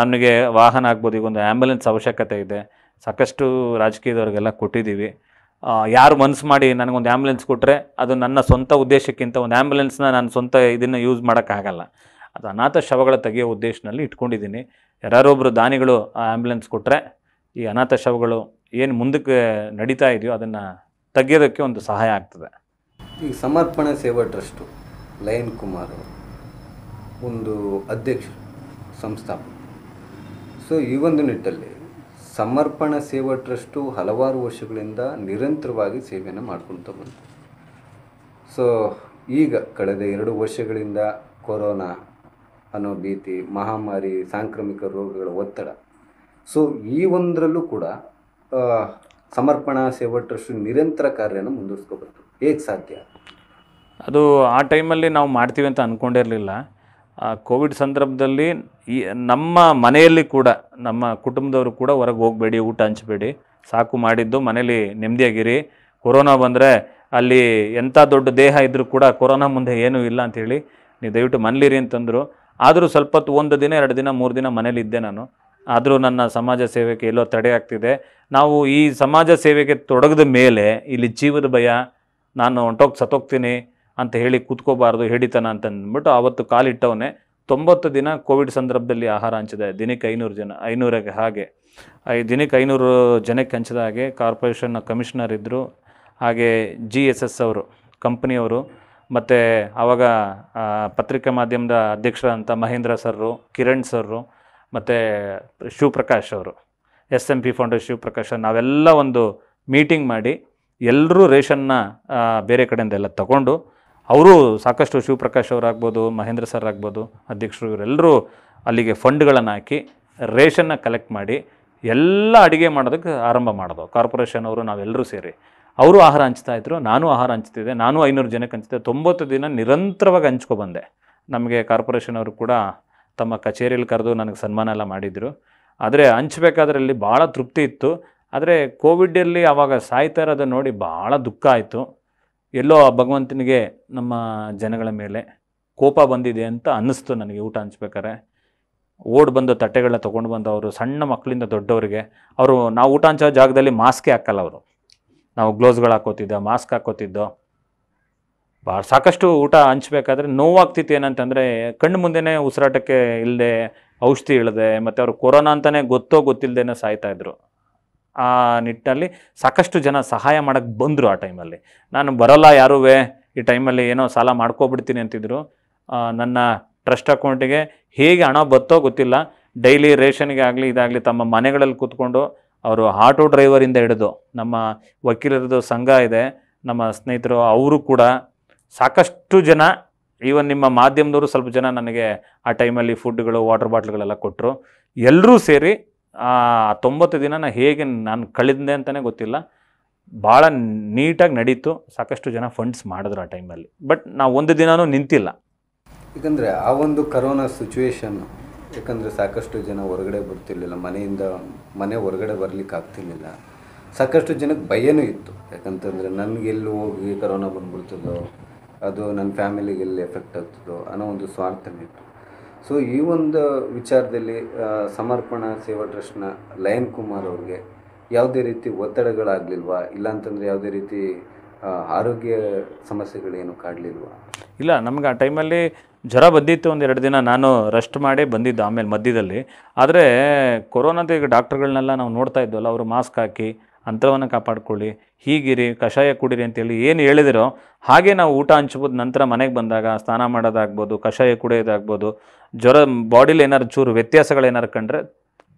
ನನಗೆ ವಾಹನ ಆಗ್ಬೋದು ಈಗ ಒಂದು ಆ್ಯಂಬುಲೆನ್ಸ್ ಅವಶ್ಯಕತೆ ಇದೆ ಸಾಕಷ್ಟು ರಾಜಕೀಯದವ್ರಿಗೆಲ್ಲ ಕೊಟ್ಟಿದ್ದೀವಿ ಯಾರು ಮನಸ್ಸು ಮಾಡಿ ನನಗೊಂದು ಆ್ಯಂಬುಲೆನ್ಸ್ ಕೊಟ್ಟರೆ ಅದು ನನ್ನ ಸ್ವಂತ ಉದ್ದೇಶಕ್ಕಿಂತ ಒಂದು ಆ್ಯಂಬುಲೆನ್ಸ್ನ ನಾನು ಸ್ವಂತ ಇದನ್ನು ಯೂಸ್ ಮಾಡೋಕ್ಕಾಗಲ್ಲ ಅದು ಅನಾಥ ಶವಗಳ ತೆಗೆಯೋ ಉದ್ದೇಶದಲ್ಲಿ ಇಟ್ಕೊಂಡಿದ್ದೀನಿ ಯಾರೊಬ್ಬರು ದಾನಿಗಳು ಆ ಆ್ಯಂಬುಲೆನ್ಸ್ ಕೊಟ್ಟರೆ ಈ ಅನಾಥ ಶವಗಳು ಏನು ಮುಂದಕ್ಕೆ ನಡೀತಾ ಇದೆಯೋ ಅದನ್ನು ತೆಗೆಯೋದಕ್ಕೆ ಒಂದು ಸಹಾಯ ಆಗ್ತದೆ ಈ ಸಮರ್ಪಣೆ ಸೇವಾ ಟ್ರಸ್ಟು ಲಯನ್ ಕುಮಾರ್ ಒಂದು ಅಧ್ಯಕ್ಷರು ಸಂಸ್ಥಾಪಕ ಸೊ ಈ ಒಂದು ನಿಟ್ಟಲ್ಲಿ ಸಮರ್ಪಣ ಸೇವಾ ಟ್ರಸ್ಟು ಹಲವಾರು ವರ್ಷಗಳಿಂದ ನಿರಂತರವಾಗಿ ಸೇವೆಯನ್ನು ಮಾಡ್ಕೊತ ಬಂತು ಸೊ ಈಗ ಕಳೆದ ಎರಡು ವರ್ಷಗಳಿಂದ ಕೊರೋನಾ ಅನ್ನೋ ಭೀತಿ ಮಹಾಮಾರಿ ಸಾಂಕ್ರಾಮಿಕ ರೋಗಗಳ ಒತ್ತಡ ಸೊ ಈ ಒಂದರಲ್ಲೂ ಕೂಡ ಸಮರ್ಪಣಾ ಸೇವಾ ಟ್ರಸ್ಟ್ ನಿರಂತರ ಕಾರ್ಯನ ಮುಂದುವರಿಸ್ಕೋಬೇಕು ಹೇಗೆ ಸಾಧ್ಯ ಅದು ಆ ಟೈಮಲ್ಲಿ ನಾವು ಮಾಡ್ತೀವಿ ಅಂತ ಅಂದ್ಕೊಂಡಿರಲಿಲ್ಲ ಕೋವಿಡ್ ಸಂದರ್ಭದಲ್ಲಿ ಈ ನಮ್ಮ ಮನೆಯಲ್ಲಿ ಕೂಡ ನಮ್ಮ ಕುಟುಂಬದವರು ಕೂಡ ಹೊರಗೆ ಹೋಗಬೇಡಿ ಊಟ ಹಂಚಬೇಡಿ ಸಾಕು ಮಾಡಿದ್ದು ಮನೇಲಿ ನೆಮ್ಮದಿಯಾಗಿರಿ ಕೊರೋನಾ ಬಂದರೆ ಅಲ್ಲಿ ಎಂಥ ದೊಡ್ಡ ದೇಹ ಇದ್ದರೂ ಕೂಡ ಕೊರೋನಾ ಮುಂದೆ ಏನೂ ಇಲ್ಲ ಅಂಥೇಳಿ ನೀವು ದಯವಿಟ್ಟು ಮನೇಲಿರಿ ಅಂತಂದರು ಆದರೂ ಸ್ವಲ್ಪ ಹೊತ್ತು ಒಂದು ದಿನ ಎರಡು ದಿನ ಮೂರು ದಿನ ಮನೇಲಿ ಇದ್ದೆ ನಾನು ಆದರೂ ನನ್ನ ಸಮಾಜ ಸೇವೆಗೆ ಎಲ್ಲೋ ತಡೆ ಆಗ್ತಿದೆ ನಾವು ಈ ಸಮಾಜ ಸೇವೆಗೆ ತೊಡಗಿದ ಮೇಲೆ ಇಲ್ಲಿ ಜೀವದ ಭಯ ನಾನು ಹೊಂಟೋಗಿ ಸತ್ತೋಗ್ತೀನಿ ಅಂತ ಹೇಳಿ ಕೂತ್ಕೋಬಾರ್ದು ಹಿಡಿತನ ಅಂತ ಅಂದ್ಬಿಟ್ಟು ಆವತ್ತು ಕಾಲಿಟ್ಟವನೇ ತೊಂಬತ್ತು ದಿನ ಕೋವಿಡ್ ಸಂದರ್ಭದಲ್ಲಿ ಆಹಾರ ಹಂಚಿದೆ ದಿನಕ್ಕೆ ಐನೂರು ಜನ ಐನೂರಕ್ಕೆ ಹಾಗೆ ಐ ದಿನಕ್ಕೆ ಐನೂರು ಜನಕ್ಕೆ ಹಂಚಿದ ಹಾಗೆ ಕಾರ್ಪೊರೇಷನ್ನ ಕಮಿಷನರ್ ಇದ್ದರು ಹಾಗೆ ಜಿ ಎಸ್ ಎಸ್ ಅವರು ಕಂಪ್ನಿಯವರು ಮತ್ತು ಆವಾಗ ಪತ್ರಿಕಾ ಮಾಧ್ಯಮದ ಅಧ್ಯಕ್ಷರಂತ ಮಹೇಂದ್ರ ಸರ್ರು ಕಿರಣ್ ಸರ್ರು ಮತ್ತು ಶಿವಪ್ರಕಾಶ್ ಅವರು S M P foundation Shivaprakash ನಾವೆಲ್ಲ ಒಂದು ಮೀಟಿಂಗ್ ಮಾಡಿ ಎಲ್ಲರೂ ರೇಷನ್ನ ಬೇರೆ ಕಡೆಯಿಂದ ಎಲ್ಲ ತಗೊಂಡು ಅವರು ಸಾಕಷ್ಟು ಶಿವಪ್ರಕಾಶ್ ಅವರಾಗ್ಬೋದು ಮಹೇಂದ್ರ ಸರ್ ಆಗ್ಬೋದು ಅಧ್ಯಕ್ಷರು ಇವರೆಲ್ಲರೂ ಅಲ್ಲಿಗೆ ಫಂಡ್ಗಳನ್ನು ಹಾಕಿ ರೇಷನ್ನ ಕಲೆಕ್ಟ್ ಮಾಡಿ ಎಲ್ಲ ಅಡುಗೆ ಮಾಡೋದಕ್ಕೆ ಆರಂಭ ಮಾಡೋದು ಕಾರ್ಪೊರೇಷನ್ ಅವರು ನಾವೆಲ್ಲರೂ ಸೇರಿ ಅವರು ಆಹಾರ ಹಂಚ್ತಾ ಇದ್ರು ನಾನು ಆಹಾರ ಹಂಚ್ತಿದ್ದೆ ನಾನು ಐನೂರು ಜನಕ್ಕೆ ಹಂಚ್ತಿದ್ದೆ ತೊಂಬತ್ತು ದಿನ ನಿರಂತರವಾಗಿ ಹಂಚ್ಕೊಬಂದೆ ನಮಗೆ ಕಾರ್ಪೊರೇಷನ್ ಅವರು ಕೂಡ ತಮ್ಮ ಕಚೇರಿಯಲ್ಲಿ ಕರೆದು ನನಗೆ ಸನ್ಮಾನ ಎಲ್ಲ ಮಾಡಿದರು ಆದರೆ ಹಂಚಬೇಕಾದ್ರಲ್ಲಿ ಭಾಳ ತೃಪ್ತಿ ಇತ್ತು ಆದರೆ ಕೋವಿಡಲ್ಲಿ ಆವಾಗ ಸಾಯ್ತಾ ಇರೋದನ್ನು ನೋಡಿ ಭಾಳ ದುಃಖ ಆಯಿತು ಎಲ್ಲೋ ಭಗವಂತನಿಗೆ ನಮ್ಮ ಜನಗಳ ಮೇಲೆ ಕೋಪ ಬಂದಿದೆ ಅಂತ ಅನ್ನಿಸ್ತು ನನಗೆ ಊಟ ಹಂಚ್ಬೇಕಾರೆ ಓಡ್ ಬಂದು ತಟ್ಟೆಗಳನ್ನ ತೊಗೊಂಡು ಬಂದು ಅವರು ಸಣ್ಣ ಮಕ್ಕಳಿಂದ ದೊಡ್ಡವರಿಗೆ ಅವರು ನಾವು ಊಟ ಹಂಚೋ ಜಾಗದಲ್ಲಿ ಮಾಸ್ಕೇ ಹಾಕಲ್ಲ ಅವರು ನಾವು ಗ್ಲೌಸ್ಗಳು ಹಾಕೋತಿದ್ದೋ ಮಾಸ್ಕ್ ಹಾಕೋತಿದ್ದೋ ಭಾಳ ಸಾಕಷ್ಟು ಊಟ ಹಂಚ್ಬೇಕಾದ್ರೆ ನೋವಾಗ್ತಿತ್ತು ಏನಂತಂದರೆ ಕಣ್ಣು ಮುಂದೆನೇ ಉಸಿರಾಟಕ್ಕೆ ಇಲ್ಲದೆ ಔಷಧಿ ಇಲ್ಲದೆ ಮತ್ತು ಅವರು ಕೊರೋನಾ ಅಂತಲೇ ಗೊತ್ತೋ ಗೊತ್ತಿಲ್ಲದೇನೋ ಸಾಯ್ತಾಯಿದ್ರು ಆ ನಿಟ್ಟಲ್ಲಿ ಸಾಕಷ್ಟು ಜನ ಸಹಾಯ ಮಾಡೋಕ್ಕೆ ಬಂದರು ಆ ಟೈಮಲ್ಲಿ ನಾನು ಬರೋಲ್ಲ ಯಾರೂ ಈ ಟೈಮಲ್ಲಿ ಏನೋ ಸಾಲ ಮಾಡ್ಕೊಬಿಡ್ತೀನಿ ಅಂತಿದ್ರು ನನ್ನ ಟ್ರಸ್ಟ್ ಅಕೌಂಟಿಗೆ ಹೇಗೆ ಹಣ ಬತ್ತೋ ಗೊತ್ತಿಲ್ಲ ಡೈಲಿ ರೇಷನ್ಗೆ ಆಗಲಿ ಇದಾಗಲಿ ತಮ್ಮ ಮನೆಗಳಲ್ಲಿ ಕೂತ್ಕೊಂಡು ಅವರು ಆಟೋ ಡ್ರೈವರಿಂದ ಹಿಡಿದು ನಮ್ಮ ವಕೀಲರದ್ದು ಸಂಘ ಇದೆ ನಮ್ಮ ಸ್ನೇಹಿತರು ಅವರು ಕೂಡ ಸಾಕಷ್ಟು ಜನ ಈವನ್ ನಿಮ್ಮ ಮಾಧ್ಯಮದವರು ಸ್ವಲ್ಪ ಜನ ನನಗೆ ಆ ಟೈಮಲ್ಲಿ ಫುಡ್ಗಳು ವಾಟರ್ ಬಾಟ್ಲ್ಗಳೆಲ್ಲ ಕೊಟ್ಟರು ಎಲ್ಲರೂ ಸೇರಿ ಆ ತೊಂಬತ್ತು ನಾನು ಹೇಗೆ ನಾನು ಕಳೆದೆ ಅಂತಲೇ ಗೊತ್ತಿಲ್ಲ ಭಾಳ ನೀಟಾಗಿ ನಡೀತು ಸಾಕಷ್ಟು ಜನ ಫಂಡ್ಸ್ ಮಾಡಿದ್ರು ಆ ಟೈಮಲ್ಲಿ ಬಟ್ ನಾವು ಒಂದು ದಿನವೂ ನಿಂತಿಲ್ಲ ಯಾಕಂದರೆ ಆ ಒಂದು ಕರೋನಾ ಸಿಚುವೇಶನ್ ಯಾಕಂದರೆ ಸಾಕಷ್ಟು ಜನ ಹೊರಗಡೆ ಬರ್ತಿರ್ಲಿಲ್ಲ ಮನೆಯಿಂದ ಮನೆ ಹೊರಗಡೆ ಬರಲಿಕ್ಕೆ ಆಗ್ತಿರ್ಲಿಲ್ಲ ಸಾಕಷ್ಟು ಜನಕ್ಕೆ ಭಯನೂ ಇತ್ತು ಯಾಕಂತಂದರೆ ನನಗೆಲ್ಲೂ ಹೋಗಿ ಕರೋನಾ ಬಂದುಬಿಡ್ತದೋ ಅದು ನನ್ನ ಫ್ಯಾಮಿಲಿಗೆಲ್ಲಿ ಎಫೆಕ್ಟ್ ಆಗ್ತದೋ ಅನ್ನೋ ಒಂದು ಸ್ವಾರ್ಥನೇ ಇತ್ತು ಸೊ ಈ ಒಂದು ವಿಚಾರದಲ್ಲಿ ಸಮರ್ಪಣಾ ಸೇವಾ ಟ್ರಸ್ಟ್ನ ಲಯನ್ ಕುಮಾರ್ ಅವ್ರಿಗೆ ಯಾವುದೇ ರೀತಿ ಒತ್ತಡಗಳಾಗಲಿಲ್ವಾ ಇಲ್ಲಾಂತಂದರೆ ಯಾವುದೇ ರೀತಿ ಆರೋಗ್ಯ ಸಮಸ್ಯೆಗಳೇನು ಕಾಡಲಿಲ್ವಾ ಇಲ್ಲ ನಮ್ಗೆ ಆ ಟೈಮಲ್ಲಿ ಜ್ವರ ಬಂದಿತ್ತು ಎರಡು ದಿನ ನಾನು ರೆಸ್ಟ್ ಮಾಡಿ ಬಂದಿದ್ದು ಆಮೇಲೆ ಮಧ್ಯದಲ್ಲಿ ಆದರೆ ಕೊರೋನಾದ ಈಗ ಡಾಕ್ಟ್ರ್ಗಳನ್ನೆಲ್ಲ ನಾವು ನೋಡ್ತಾ ಇದ್ದೆವಲ್ಲ ಅವರು ಮಾಸ್ಕ್ ಹಾಕಿ ಅಂತರವನ್ನು ಕಾಪಾಡಿಕೊಳ್ಳಿ ಹೀಗಿರಿ ಕಷಾಯ ಕುಡಿರಿ ಅಂತೇಳಿ ಏನು ಹೇಳಿದಿರೋ ಹಾಗೆ ನಾವು ಊಟ ಹಂಚ್ಬೋದು ನಂತರ ಮನೆಗೆ ಬಂದಾಗ ಸ್ನಾನ ಮಾಡೋದಾಗ್ಬೋದು ಕಷಾಯ ಕುಡಿಯೋದಾಗ್ಬೋದು ಜ್ವರ ಬಾಡಿಲಿ ಏನಾದ್ರು ಚೂರು ವ್ಯತ್ಯಾಸಗಳೇನಾರು ಕಂಡ್ರೆ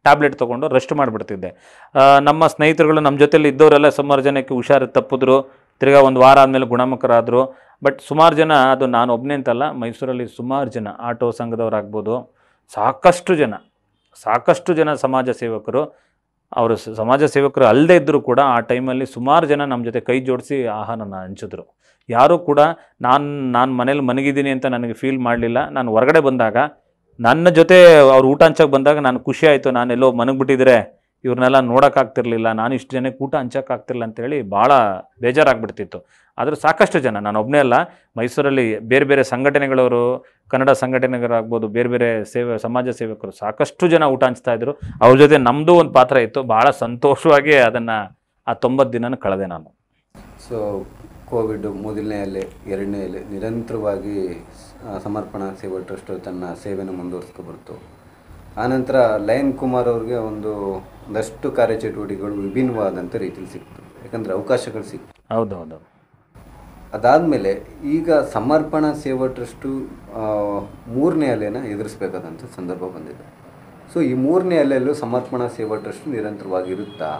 ಟ್ಯಾಬ್ಲೆಟ್ ತೊಗೊಂಡು ರೆಸ್ಟ್ ಮಾಡಿಬಿಡ್ತಿದ್ದೆ ನಮ್ಮ ಸ್ನೇಹಿತರುಗಳು ನಮ್ಮ ಜೊತೆಯಲ್ಲಿ ಇದ್ದವರೆಲ್ಲ ಸುಮಾರು ಜನಕ್ಕೆ ಹುಷಾರು ತಪ್ಪಿದ್ರು ತಿರ್ಗಾ ಒಂದು ವಾರ ಆದಮೇಲೆ ಗುಣಮುಖರಾದರು ಬಟ್ ಸುಮಾರು ಜನ ಅದು ನಾನು ಒಬ್ಬನೇ ಅಂತಲ್ಲ ಮೈಸೂರಲ್ಲಿ ಸುಮಾರು ಜನ ಆಟೋ ಸಂಘದವರಾಗ್ಬೋದು ಸಾಕಷ್ಟು ಜನ ಸಾಕಷ್ಟು ಜನ ಸಮಾಜ ಸೇವಕರು ಅವರು ಸಮಾಜ ಸೇವಕರು ಅಲ್ಲದೇ ಇದ್ದರೂ ಕೂಡ ಆ ಟೈಮಲ್ಲಿ ಸುಮಾರು ಜನ ನಮ್ಮ ಜೊತೆ ಕೈ ಜೋಡಿಸಿ ಆಹಾರನ ಹಂಚಿದ್ರು ಯಾರೂ ಕೂಡ ನಾನು ನಾನು ಮನೇಲಿ ಮನಗಿದ್ದೀನಿ ಅಂತ ನನಗೆ ಫೀಲ್ ಮಾಡಲಿಲ್ಲ ನಾನು ಹೊರಗಡೆ ಬಂದಾಗ ನನ್ನ ಜೊತೆ ಅವ್ರು ಊಟ ಹಂಚಕ್ಕೆ ಬಂದಾಗ ನಾನು ಖುಷಿ ಆಯಿತು ನಾನೆಲ್ಲೋ ಮನಗ್ಬಿಟ್ಟಿದ್ರೆ ಇವ್ರನ್ನೆಲ್ಲ ನೋಡೋಕ್ಕಾಗ್ತಿರ್ಲಿಲ್ಲ ನಾನು ಇಷ್ಟು ಜನಕ್ಕೆ ಊಟ ಹಂಚೋಕ್ಕಾಗ್ತಿರ್ಲಿಲ್ಲ ಅಂತೇಳಿ ಭಾಳ ಬೇಜಾರಾಗ್ಬಿಡ್ತಿತ್ತು ಆದರೂ ಸಾಕಷ್ಟು ಜನ ನಾನು ಒಬ್ಬನೇ ಅಲ್ಲ ಮೈಸೂರಲ್ಲಿ ಬೇರೆ ಬೇರೆ ಸಂಘಟನೆಗಳವರು ಕನ್ನಡ ಸಂಘಟನೆಗಳಾಗ್ಬೋದು ಬೇರೆ ಬೇರೆ ಸೇವೆ ಸಮಾಜ ಸೇವಕರು ಸಾಕಷ್ಟು ಜನ ಊಟ ಹಂಚ್ತಾ ಇದ್ರು ಅವ್ರ ಜೊತೆ ನಮ್ಮದು ಒಂದು ಪಾತ್ರ ಇತ್ತು ಭಾಳ ಸಂತೋಷವಾಗಿ ಅದನ್ನು ಆ ತೊಂಬತ್ತು ದಿನನ ಕಳೆದೆ ನಾನು ಸೊ ಕೋವಿಡ್ ಮೊದಲನೇ ಅಲೆ ಎರಡನೇ ಅಲೆ ನಿರಂತರವಾಗಿ ಸಮರ್ಪಣಾ ಸೇವಾ ಟ್ರಸ್ಟ್ ತನ್ನ ಸೇವೆಯನ್ನು ಮುಂದುವರಿಸ್ಕೊಬರ್ತು ಆನಂತರ ಲಯನ್ ಕುಮಾರ್ ಅವ್ರಿಗೆ ಒಂದು ಒಂದಷ್ಟು ಕಾರ್ಯಚಟುವಟಿಕೆಗಳು ವಿಭಿನ್ನವಾದಂಥ ರೀತಿಯಲ್ಲಿ ಸಿಕ್ತು ಯಾಕಂದರೆ ಅವಕಾಶಗಳು ಸಿಕ್ತು ಹೌದೌದು ಅದಾದಮೇಲೆ ಈಗ ಸಮರ್ಪಣಾ ಸೇವಾ ಟ್ರಸ್ಟು ಮೂರನೇ ಅಲೆನ ಎದುರಿಸ್ಬೇಕಾದಂಥ ಸಂದರ್ಭ ಬಂದಿದೆ ಸೊ ಈ ಮೂರನೇ ಅಲೆಯಲ್ಲೂ ಸಮರ್ಪಣಾ ಸೇವಾ ಟ್ರಸ್ಟ್ ನಿರಂತರವಾಗಿರುತ್ತಾ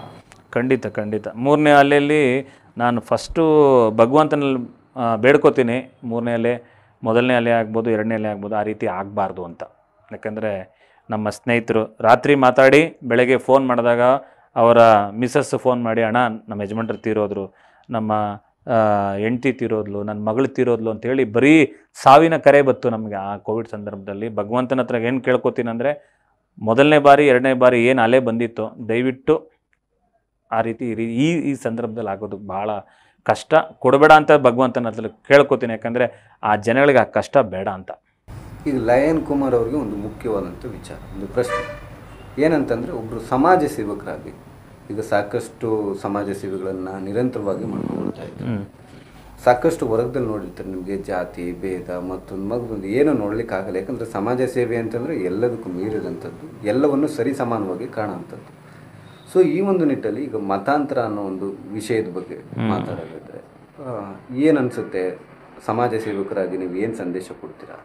ಖಂಡಿತ ಖಂಡಿತ ಮೂರನೇ ಅಲೆಯಲ್ಲಿ ನಾನು ಫಸ್ಟು ಭಗವಂತನಲ್ಲಿ ಬೇಡ್ಕೋತೀನಿ ಮೂರನೇ ಅಲೆ ಮೊದಲನೇ ಅಲೆ ಆಗ್ಬೋದು ಎರಡನೇ ಅಲೆ ಆಗ್ಬೋದು ಆ ರೀತಿ ಆಗಬಾರ್ದು ಅಂತ ಯಾಕಂದರೆ ನಮ್ಮ ಸ್ನೇಹಿತರು ರಾತ್ರಿ ಮಾತಾಡಿ ಬೆಳಗ್ಗೆ ಫೋನ್ ಮಾಡಿದಾಗ ಅವರ ಮಿಸಸ್ ಫೋನ್ ಮಾಡಿ ಅಣ್ಣ ನಮ್ಮ ಯಜಮಾನ್ರು ತೀರೋದ್ರು ನಮ್ಮ ಹೆಂಡ್ತಿ ತೀರೋದ್ಲು ನನ್ನ ಮಗಳು ತೀರೋದ್ಲು ಅಂತೇಳಿ ಬರೀ ಸಾವಿನ ಕರೆ ಬತ್ತು ನಮಗೆ ಆ ಕೋವಿಡ್ ಸಂದರ್ಭದಲ್ಲಿ ಭಗವಂತನ ಹತ್ರ ಏನು ಕೇಳ್ಕೊತೀನಿ ಅಂದರೆ ಮೊದಲನೇ ಬಾರಿ ಎರಡನೇ ಬಾರಿ ಏನು ಅಲೆ ಬಂದಿತ್ತು ದಯವಿಟ್ಟು ಆ ರೀತಿ ಈ ಈ ಸಂದರ್ಭದಲ್ಲಿ ಆಗೋದು ಭಾಳ ಕಷ್ಟ ಕೊಡಬೇಡ ಅಂತ ಭಗವಂತನ ಹತ್ರ ಕೇಳ್ಕೊತೀನಿ ಯಾಕಂದರೆ ಆ ಜನಗಳಿಗೆ ಆ ಕಷ್ಟ ಬೇಡ ಅಂತ ಈಗ ಲಯನ್ ಕುಮಾರ್ ಅವರಿಗೆ ಒಂದು ಮುಖ್ಯವಾದಂಥ ವಿಚಾರ ಒಂದು ಪ್ರಶ್ನೆ ಏನಂತಂದರೆ ಒಬ್ಬರು ಸಮಾಜ ಸೇವಕರಾಗಿ ಈಗ ಸಾಕಷ್ಟು ಸಮಾಜ ಸೇವೆಗಳನ್ನು ನಿರಂತರವಾಗಿ ಮಾಡ್ಕೊಳ್ತಾ ಇದ್ದಾರೆ ಸಾಕಷ್ಟು ವರ್ಗದಲ್ಲಿ ನೋಡಿರ್ತಾರೆ ನಿಮಗೆ ಜಾತಿ ಭೇದ ಮತ್ತೊಂದು ಮಗದೊಂದು ಏನೂ ನೋಡ್ಲಿಕ್ಕೆ ಆಗಲ್ಲ ಯಾಕಂದರೆ ಸಮಾಜ ಸೇವೆ ಅಂತಂದರೆ ಎಲ್ಲದಕ್ಕೂ ಮೀರಿದಂಥದ್ದು ಎಲ್ಲವನ್ನು ಸರಿ ಸಮಾನವಾಗಿ ಕಾಣುವಂಥದ್ದು ಸೊ ಈ ಒಂದು ನಿಟ್ಟಲ್ಲಿ ಈಗ ಮತಾಂತರ ಅನ್ನೋ ಒಂದು ವಿಷಯದ ಬಗ್ಗೆ ಮಾತಾಡೋದಾದರೆ ಏನು ಅನಿಸುತ್ತೆ ಸಮಾಜ ಸೇವಕರಾಗಿ ನೀವು ಏನು ಸಂದೇಶ ಕೊಡ್ತೀರಾ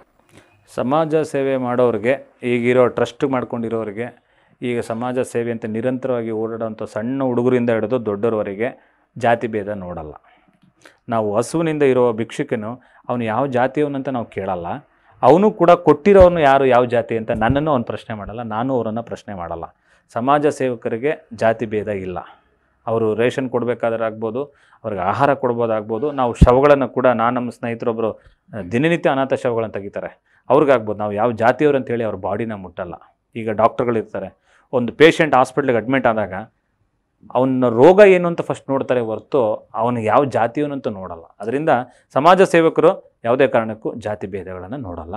ಸಮಾಜ ಸೇವೆ ಮಾಡೋರಿಗೆ ಈಗಿರೋ ಟ್ರಸ್ಟ್ ಮಾಡ್ಕೊಂಡಿರೋರಿಗೆ ಈಗ ಸಮಾಜ ಸೇವೆ ಅಂತ ನಿರಂತರವಾಗಿ ಓಡಾಡೋಂಥ ಸಣ್ಣ ಹುಡುಗರಿಂದ ಹಿಡಿದು ದೊಡ್ಡವರವರೆಗೆ ಜಾತಿ ಭೇದ ನೋಡಲ್ಲ ನಾವು ಹಸುವಿನಿಂದ ಇರುವ ಭಿಕ್ಷುಕನು ಅವನು ಯಾವ ಜಾತಿಯವನಂತ ನಾವು ಕೇಳಲ್ಲ ಅವನು ಕೂಡ ಕೊಟ್ಟಿರೋನು ಯಾರು ಯಾವ ಜಾತಿ ಅಂತ ನನ್ನನ್ನು ಅವನು ಪ್ರಶ್ನೆ ಮಾಡಲ್ಲ ನಾನು ಅವರನ್ನು ಪ್ರಶ್ನೆ ಮಾಡಲ್ಲ ಸಮಾಜ ಸೇವಕರಿಗೆ ಜಾತಿ ಭೇದ ಇಲ್ಲ ಅವರು ರೇಷನ್ ಕೊಡಬೇಕಾದ್ರೆ ಆಗ್ಬೋದು ಅವ್ರಿಗೆ ಆಹಾರ ಕೊಡ್ಬೋದಾಗ್ಬೋದು ನಾವು ಶವಗಳನ್ನು ಕೂಡ ನಾನು ನಮ್ಮ ಸ್ನೇಹಿತರೊಬ್ಬರು ದಿನನಿತ್ಯ ಅನಾಥ ಶವಗಳನ್ನು ತೆಗಿತಾರೆ ಅವ್ರಿಗಾಗ್ಬೋದು ನಾವು ಯಾವ ಜಾತಿಯವ್ರು ಅಂತೇಳಿ ಅವ್ರ ಬಾಡಿನ ಮುಟ್ಟಲ್ಲ ಈಗ ಡಾಕ್ಟರ್ಗಳಿರ್ತಾರೆ ಒಂದು ಪೇಷಂಟ್ ಹಾಸ್ಪಿಟ್ಲಿಗೆ ಅಡ್ಮಿಟ್ ಆದಾಗ ಅವನ ರೋಗ ಏನು ಅಂತ ಫಸ್ಟ್ ನೋಡ್ತಾರೆ ಹೊರತು ಅವನು ಯಾವ ಜಾತಿಯವನಂತೂ ನೋಡಲ್ಲ ಅದರಿಂದ ಸಮಾಜ ಸೇವಕರು ಯಾವುದೇ ಕಾರಣಕ್ಕೂ ಜಾತಿ ಭೇದಗಳನ್ನು ನೋಡಲ್ಲ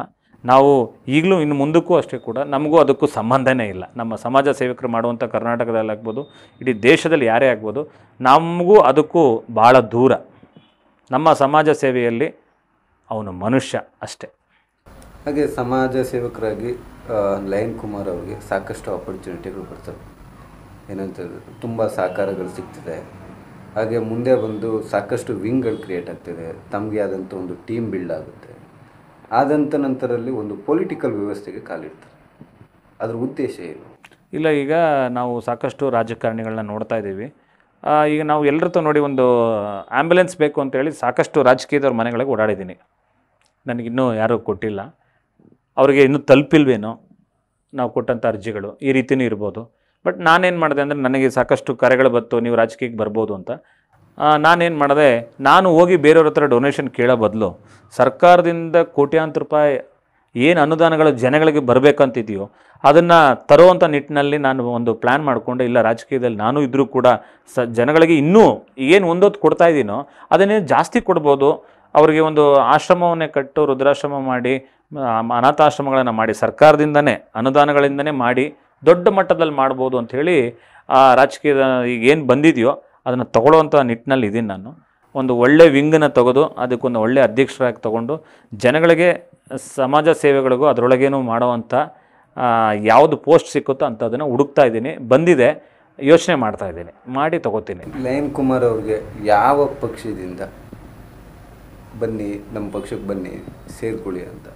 ನಾವು ಈಗಲೂ ಇನ್ನು ಮುಂದಕ್ಕೂ ಅಷ್ಟೇ ಕೂಡ ನಮಗೂ ಅದಕ್ಕೂ ಸಂಬಂಧನೇ ಇಲ್ಲ ನಮ್ಮ ಸಮಾಜ ಸೇವಕರು ಮಾಡುವಂಥ ಕರ್ನಾಟಕದಲ್ಲಿ ಆಗ್ಬೋದು ಇಡೀ ದೇಶದಲ್ಲಿ ಯಾರೇ ಆಗ್ಬೋದು ನಮಗೂ ಅದಕ್ಕೂ ಭಾಳ ದೂರ ನಮ್ಮ ಸಮಾಜ ಸೇವೆಯಲ್ಲಿ ಅವನು ಮನುಷ್ಯ ಅಷ್ಟೇ ಹಾಗೆ ಸಮಾಜ ಸೇವಕರಾಗಿ ಲಯನ್ ಕುಮಾರ್ ಅವರಿಗೆ ಸಾಕಷ್ಟು ಆಪರ್ಚುನಿಟಿಗಳು ಬರ್ತವೆ ಏನಂತಂದ್ರೆ ತುಂಬ ಸಹಕಾರಗಳು ಸಿಗ್ತಿದೆ ಹಾಗೆ ಮುಂದೆ ಬಂದು ಸಾಕಷ್ಟು ವಿಂಗ್ಗಳು ಕ್ರಿಯೇಟ್ ಆಗ್ತಿದೆ ತಮಗೆ ಆದಂಥ ಒಂದು ಟೀಮ್ ಬಿಲ್ಡ್ ಆಗುತ್ತೆ ಆದಂಥ ನಂತರಲ್ಲಿ ಒಂದು ಪೊಲಿಟಿಕಲ್ ವ್ಯವಸ್ಥೆಗೆ ಕಾಲಿಡ್ತಾರೆ ಅದ್ರ ಉದ್ದೇಶ ಏನು ಇಲ್ಲ ಈಗ ನಾವು ಸಾಕಷ್ಟು ರಾಜಕಾರಣಿಗಳನ್ನ ನೋಡ್ತಾ ಇದ್ದೀವಿ ಈಗ ನಾವು ಎಲ್ಲರತ್ತೂ ನೋಡಿ ಒಂದು ಆ್ಯಂಬುಲೆನ್ಸ್ ಬೇಕು ಅಂತೇಳಿ ಸಾಕಷ್ಟು ರಾಜಕೀಯದವ್ರ ಮನೆಗಳಿಗೆ ಓಡಾಡಿದ್ದೀನಿ ನನಗಿನ್ನೂ ಯಾರೂ ಕೊಟ್ಟಿಲ್ಲ ಅವರಿಗೆ ಇನ್ನೂ ತಲುಪಿಲ್ವೇನೋ ನಾವು ಕೊಟ್ಟಂಥ ಅರ್ಜಿಗಳು ಈ ರೀತಿಯೂ ಇರ್ಬೋದು ಬಟ್ ನಾನೇನು ಮಾಡಿದೆ ಅಂದರೆ ನನಗೆ ಸಾಕಷ್ಟು ಕರೆಗಳು ಬಂತು ನೀವು ರಾಜಕೀಯಕ್ಕೆ ಬರ್ಬೋದು ಅಂತ ನಾನೇನು ಮಾಡಿದೆ ನಾನು ಹೋಗಿ ಬೇರೆಯವ್ರ ಹತ್ರ ಡೊನೇಷನ್ ಕೇಳೋ ಬದಲು ಸರ್ಕಾರದಿಂದ ಕೋಟ್ಯಾಂತರ ರೂಪಾಯಿ ಏನು ಅನುದಾನಗಳು ಜನಗಳಿಗೆ ಬರಬೇಕಂತಿದೆಯೋ ಅದನ್ನು ತರುವಂಥ ನಿಟ್ಟಿನಲ್ಲಿ ನಾನು ಒಂದು ಪ್ಲ್ಯಾನ್ ಮಾಡಿಕೊಂಡು ಇಲ್ಲ ರಾಜಕೀಯದಲ್ಲಿ ನಾನು ಇದ್ದರೂ ಕೂಡ ಸ ಜನಗಳಿಗೆ ಇನ್ನೂ ಏನು ಒಂದೊತ್ತು ಕೊಡ್ತಾ ಇದ್ದೀನೋ ಅದನ್ನೇ ಜಾಸ್ತಿ ಕೊಡ್ಬೋದು ಅವರಿಗೆ ಒಂದು ಆಶ್ರಮವನ್ನೇ ಕಟ್ಟು ರುದ್ರಾಶ್ರಮ ಮಾಡಿ ಅನಾಥಾಶ್ರಮಗಳನ್ನು ಮಾಡಿ ಸರ್ಕಾರದಿಂದನೇ ಅನುದಾನಗಳಿಂದನೇ ಮಾಡಿ ದೊಡ್ಡ ಮಟ್ಟದಲ್ಲಿ ಮಾಡ್ಬೋದು ಅಂಥೇಳಿ ಆ ರಾಜಕೀಯದ ಈಗ ಏನು ಬಂದಿದೆಯೋ ಅದನ್ನು ತಗೊಳ್ಳೋವಂಥ ನಿಟ್ಟಿನಲ್ಲಿ ಇದ್ದೀನಿ ನಾನು ಒಂದು ಒಳ್ಳೆ ವಿಂಗನ್ನು ತೆಗೆದು ಅದಕ್ಕೊಂದು ಒಳ್ಳೆ ಅಧ್ಯಕ್ಷರಾಗಿ ತಗೊಂಡು ಜನಗಳಿಗೆ ಸಮಾಜ ಸೇವೆಗಳಿಗೂ ಅದರೊಳಗೇನು ಮಾಡೋವಂಥ ಯಾವುದು ಪೋಸ್ಟ್ ಸಿಕ್ಕುತ್ತೋ ಅಂಥದನ್ನು ಹುಡುಕ್ತಾ ಇದ್ದೀನಿ ಬಂದಿದೆ ಯೋಚನೆ ಮಾಡ್ತಾ ಇದ್ದೀನಿ ಮಾಡಿ ತಗೋತೀನಿ ನಯನ್ ಕುಮಾರ್ ಅವ್ರಿಗೆ ಯಾವ ಪಕ್ಷದಿಂದ ಬನ್ನಿ ನಮ್ಮ ಪಕ್ಷಕ್ಕೆ ಬನ್ನಿ ಸೇರ್ಕೊಳ್ಳಿ ಅಂತ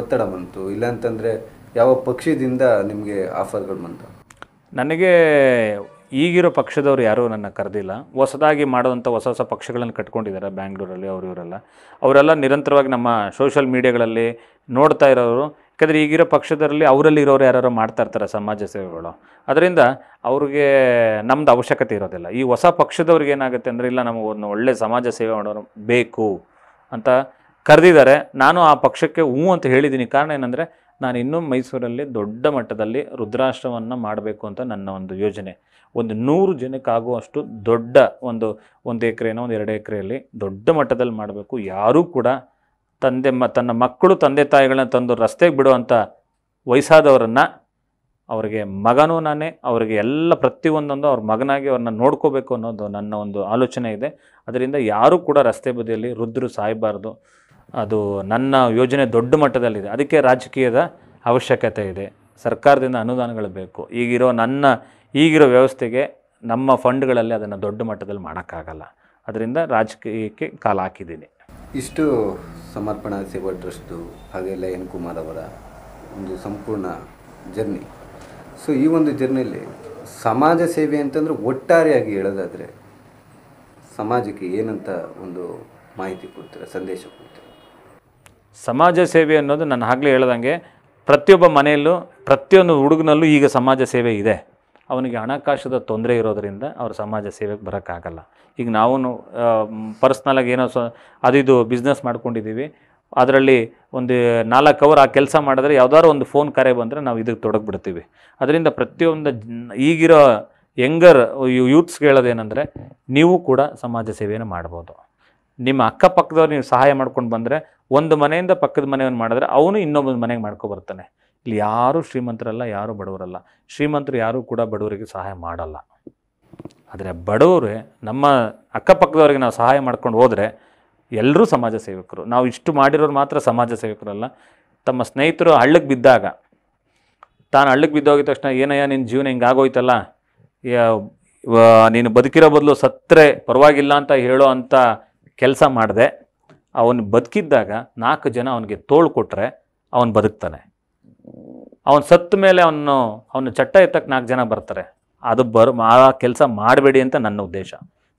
ಒತ್ತಡ ಬಂತು ಇಲ್ಲಾಂತಂದರೆ ಯಾವ ಪಕ್ಷದಿಂದ ನಿಮಗೆ ಆಫರ್ಗಳು ಬಂತು ನನಗೆ ಈಗಿರೋ ಪಕ್ಷದವ್ರು ಯಾರೂ ನನ್ನ ಕರೆದಿಲ್ಲ ಹೊಸದಾಗಿ ಮಾಡೋವಂಥ ಹೊಸ ಹೊಸ ಪಕ್ಷಗಳನ್ನು ಕಟ್ಕೊಂಡಿದ್ದಾರೆ ಬ್ಯಾಂಗ್ಳೂರಲ್ಲಿ ಅವರು ಇವರೆಲ್ಲ ಅವರೆಲ್ಲ ನಿರಂತರವಾಗಿ ನಮ್ಮ ಸೋಷಲ್ ಮೀಡಿಯಾಗಳಲ್ಲಿ ನೋಡ್ತಾ ಇರೋರು ಯಾಕಂದರೆ ಈಗಿರೋ ಪಕ್ಷದಲ್ಲಿ ಅವರಲ್ಲಿ ಇರೋರು ಯಾರು ಮಾಡ್ತಾ ಇರ್ತಾರೆ ಸಮಾಜ ಸೇವೆಗಳು ಅದರಿಂದ ಅವ್ರಿಗೆ ನಮ್ಮದು ಅವಶ್ಯಕತೆ ಇರೋದಿಲ್ಲ ಈ ಹೊಸ ಪಕ್ಷದವ್ರಿಗೆ ಏನಾಗುತ್ತೆ ಅಂದರೆ ಇಲ್ಲ ನಮಗೊಂದು ಒಂದು ಒಳ್ಳೆ ಸಮಾಜ ಸೇವೆ ಮಾಡೋರು ಬೇಕು ಅಂತ ಕರೆದಿದ್ದಾರೆ ನಾನು ಆ ಪಕ್ಷಕ್ಕೆ ಹ್ಞೂ ಅಂತ ಹೇಳಿದ್ದೀನಿ ಕಾರಣ ಏನಂದರೆ ನಾನು ಇನ್ನೂ ಮೈಸೂರಲ್ಲಿ ದೊಡ್ಡ ಮಟ್ಟದಲ್ಲಿ ರುದ್ರಾಶ್ರಮವನ್ನು ಮಾಡಬೇಕು ಅಂತ ನನ್ನ ಒಂದು ಯೋಜನೆ ಒಂದು ನೂರು ಜನಕ್ಕಾಗುವಷ್ಟು ದೊಡ್ಡ ಒಂದು ಒಂದು ಏನೋ ಒಂದು ಎರಡು ಎಕರೆಯಲ್ಲಿ ದೊಡ್ಡ ಮಟ್ಟದಲ್ಲಿ ಮಾಡಬೇಕು ಯಾರೂ ಕೂಡ ತಂದೆ ಮ ತನ್ನ ಮಕ್ಕಳು ತಂದೆ ತಾಯಿಗಳನ್ನ ತಂದು ರಸ್ತೆಗೆ ಬಿಡುವಂಥ ವಯಸ್ಸಾದವರನ್ನು ಅವರಿಗೆ ಮಗನೂ ನಾನೇ ಅವರಿಗೆ ಎಲ್ಲ ಪ್ರತಿಯೊಂದೊಂದು ಅವ್ರ ಮಗನಾಗಿ ಅವ್ರನ್ನ ನೋಡ್ಕೋಬೇಕು ಅನ್ನೋದು ನನ್ನ ಒಂದು ಆಲೋಚನೆ ಇದೆ ಅದರಿಂದ ಯಾರೂ ಕೂಡ ರಸ್ತೆ ಬದಿಯಲ್ಲಿ ರುದ್ರ ಸಾಯಬಾರ್ದು ಅದು ನನ್ನ ಯೋಜನೆ ದೊಡ್ಡ ಮಟ್ಟದಲ್ಲಿದೆ ಅದಕ್ಕೆ ರಾಜಕೀಯದ ಅವಶ್ಯಕತೆ ಇದೆ ಸರ್ಕಾರದಿಂದ ಅನುದಾನಗಳು ಬೇಕು ಈಗಿರೋ ನನ್ನ ಈಗಿರೋ ವ್ಯವಸ್ಥೆಗೆ ನಮ್ಮ ಫಂಡ್ಗಳಲ್ಲಿ ಅದನ್ನು ದೊಡ್ಡ ಮಟ್ಟದಲ್ಲಿ ಮಾಡೋಕ್ಕಾಗಲ್ಲ ಅದರಿಂದ ರಾಜಕೀಯಕ್ಕೆ ಕಾಲ ಹಾಕಿದ್ದೀನಿ ಇಷ್ಟು ಸಮರ್ಪಣಾ ಸೇವಾ ಟ್ರಸ್ಟು ಹಾಗೆ ಎನ್ ಕುಮಾರ್ ಅವರ ಒಂದು ಸಂಪೂರ್ಣ ಜರ್ನಿ ಸೊ ಈ ಒಂದು ಜರ್ನಿಯಲ್ಲಿ ಸಮಾಜ ಸೇವೆ ಅಂತಂದರೆ ಒಟ್ಟಾರೆಯಾಗಿ ಹೇಳೋದಾದರೆ ಸಮಾಜಕ್ಕೆ ಏನಂತ ಒಂದು ಮಾಹಿತಿ ಕೊಡ್ತೀರಾ ಸಂದೇಶ ಕೊಡ್ತೀರ ಸಮಾಜ ಸೇವೆ ಅನ್ನೋದು ನಾನು ಆಗಲೇ ಹೇಳ್ದಂಗೆ ಪ್ರತಿಯೊಬ್ಬ ಮನೆಯಲ್ಲೂ ಪ್ರತಿಯೊಂದು ಹುಡುಗನಲ್ಲೂ ಈಗ ಸಮಾಜ ಸೇವೆ ಇದೆ ಅವನಿಗೆ ಹಣಕಾಸದ ತೊಂದರೆ ಇರೋದರಿಂದ ಅವ್ರ ಸಮಾಜ ಸೇವೆಗೆ ಬರೋಕ್ಕಾಗಲ್ಲ ಈಗ ನಾವು ಪರ್ಸ್ನಲಾಗಿ ಏನೋ ಅದು ಅದಿದು ಬಿಸ್ನೆಸ್ ಮಾಡ್ಕೊಂಡಿದ್ದೀವಿ ಅದರಲ್ಲಿ ಒಂದು ನಾಲ್ಕು ಅವರ್ ಆ ಕೆಲಸ ಮಾಡಿದ್ರೆ ಯಾವುದಾದ್ರು ಒಂದು ಫೋನ್ ಕರೆ ಬಂದರೆ ನಾವು ಇದಕ್ಕೆ ತೊಡಗಿಬಿಡ್ತೀವಿ ಅದರಿಂದ ಪ್ರತಿಯೊಂದು ಈಗಿರೋ ಯಂಗರ್ ಯೂತ್ಸ್ಗೆ ಹೇಳೋದೇನೆಂದರೆ ನೀವು ಕೂಡ ಸಮಾಜ ಸೇವೆಯನ್ನು ಮಾಡ್ಬೋದು ನಿಮ್ಮ ಅಕ್ಕಪಕ್ಕದವ್ರು ನೀವು ಸಹಾಯ ಮಾಡ್ಕೊಂಡು ಬಂದರೆ ಒಂದು ಮನೆಯಿಂದ ಪಕ್ಕದ ಮನೆಯನ್ನು ಮಾಡಿದ್ರೆ ಅವನು ಇನ್ನೊಬ್ಬ ಮನೆಗೆ ಮಾಡ್ಕೊಬರ್ತಾನೆ ಇಲ್ಲಿ ಯಾರೂ ಶ್ರೀಮಂತರಲ್ಲ ಯಾರೂ ಬಡವರಲ್ಲ ಶ್ರೀಮಂತರು ಯಾರೂ ಕೂಡ ಬಡವರಿಗೆ ಸಹಾಯ ಮಾಡಲ್ಲ ಆದರೆ ಬಡವರೇ ನಮ್ಮ ಅಕ್ಕಪಕ್ಕದವ್ರಿಗೆ ನಾವು ಸಹಾಯ ಮಾಡ್ಕೊಂಡು ಹೋದರೆ ಎಲ್ಲರೂ ಸಮಾಜ ಸೇವಕರು ನಾವು ಇಷ್ಟು ಮಾಡಿರೋರು ಮಾತ್ರ ಸಮಾಜ ಸೇವಕರಲ್ಲ ತಮ್ಮ ಸ್ನೇಹಿತರು ಹಳ್ಳಕ್ಕೆ ಬಿದ್ದಾಗ ತಾನು ಹಳ್ಳಕ್ಕೆ ಬಿದ್ದೋಗಿದ ತಕ್ಷಣ ಏನಯ್ಯ ನಿನ್ನ ಜೀವನ ಹಿಂಗಾಗೋಯ್ತಲ್ಲ ನೀನು ಬದುಕಿರೋ ಬದಲು ಸತ್ತರೆ ಪರವಾಗಿಲ್ಲ ಅಂತ ಹೇಳೋ ಅಂಥ ಕೆಲಸ ಮಾಡಿದೆ ಅವನು ಬದುಕಿದ್ದಾಗ ನಾಲ್ಕು ಜನ ಅವನಿಗೆ ತೋಳು ಕೊಟ್ಟರೆ ಅವನು ಬದುಕ್ತಾನೆ ಅವನು ಸತ್ತ ಮೇಲೆ ಅವನು ಅವನು ಚಟ್ಟ ಎತ್ತಕ್ಕೆ ನಾಲ್ಕು ಜನ ಬರ್ತಾರೆ ಅದು ಬರ್ ಆ ಕೆಲಸ ಮಾಡಬೇಡಿ ಅಂತ ನನ್ನ ಉದ್ದೇಶ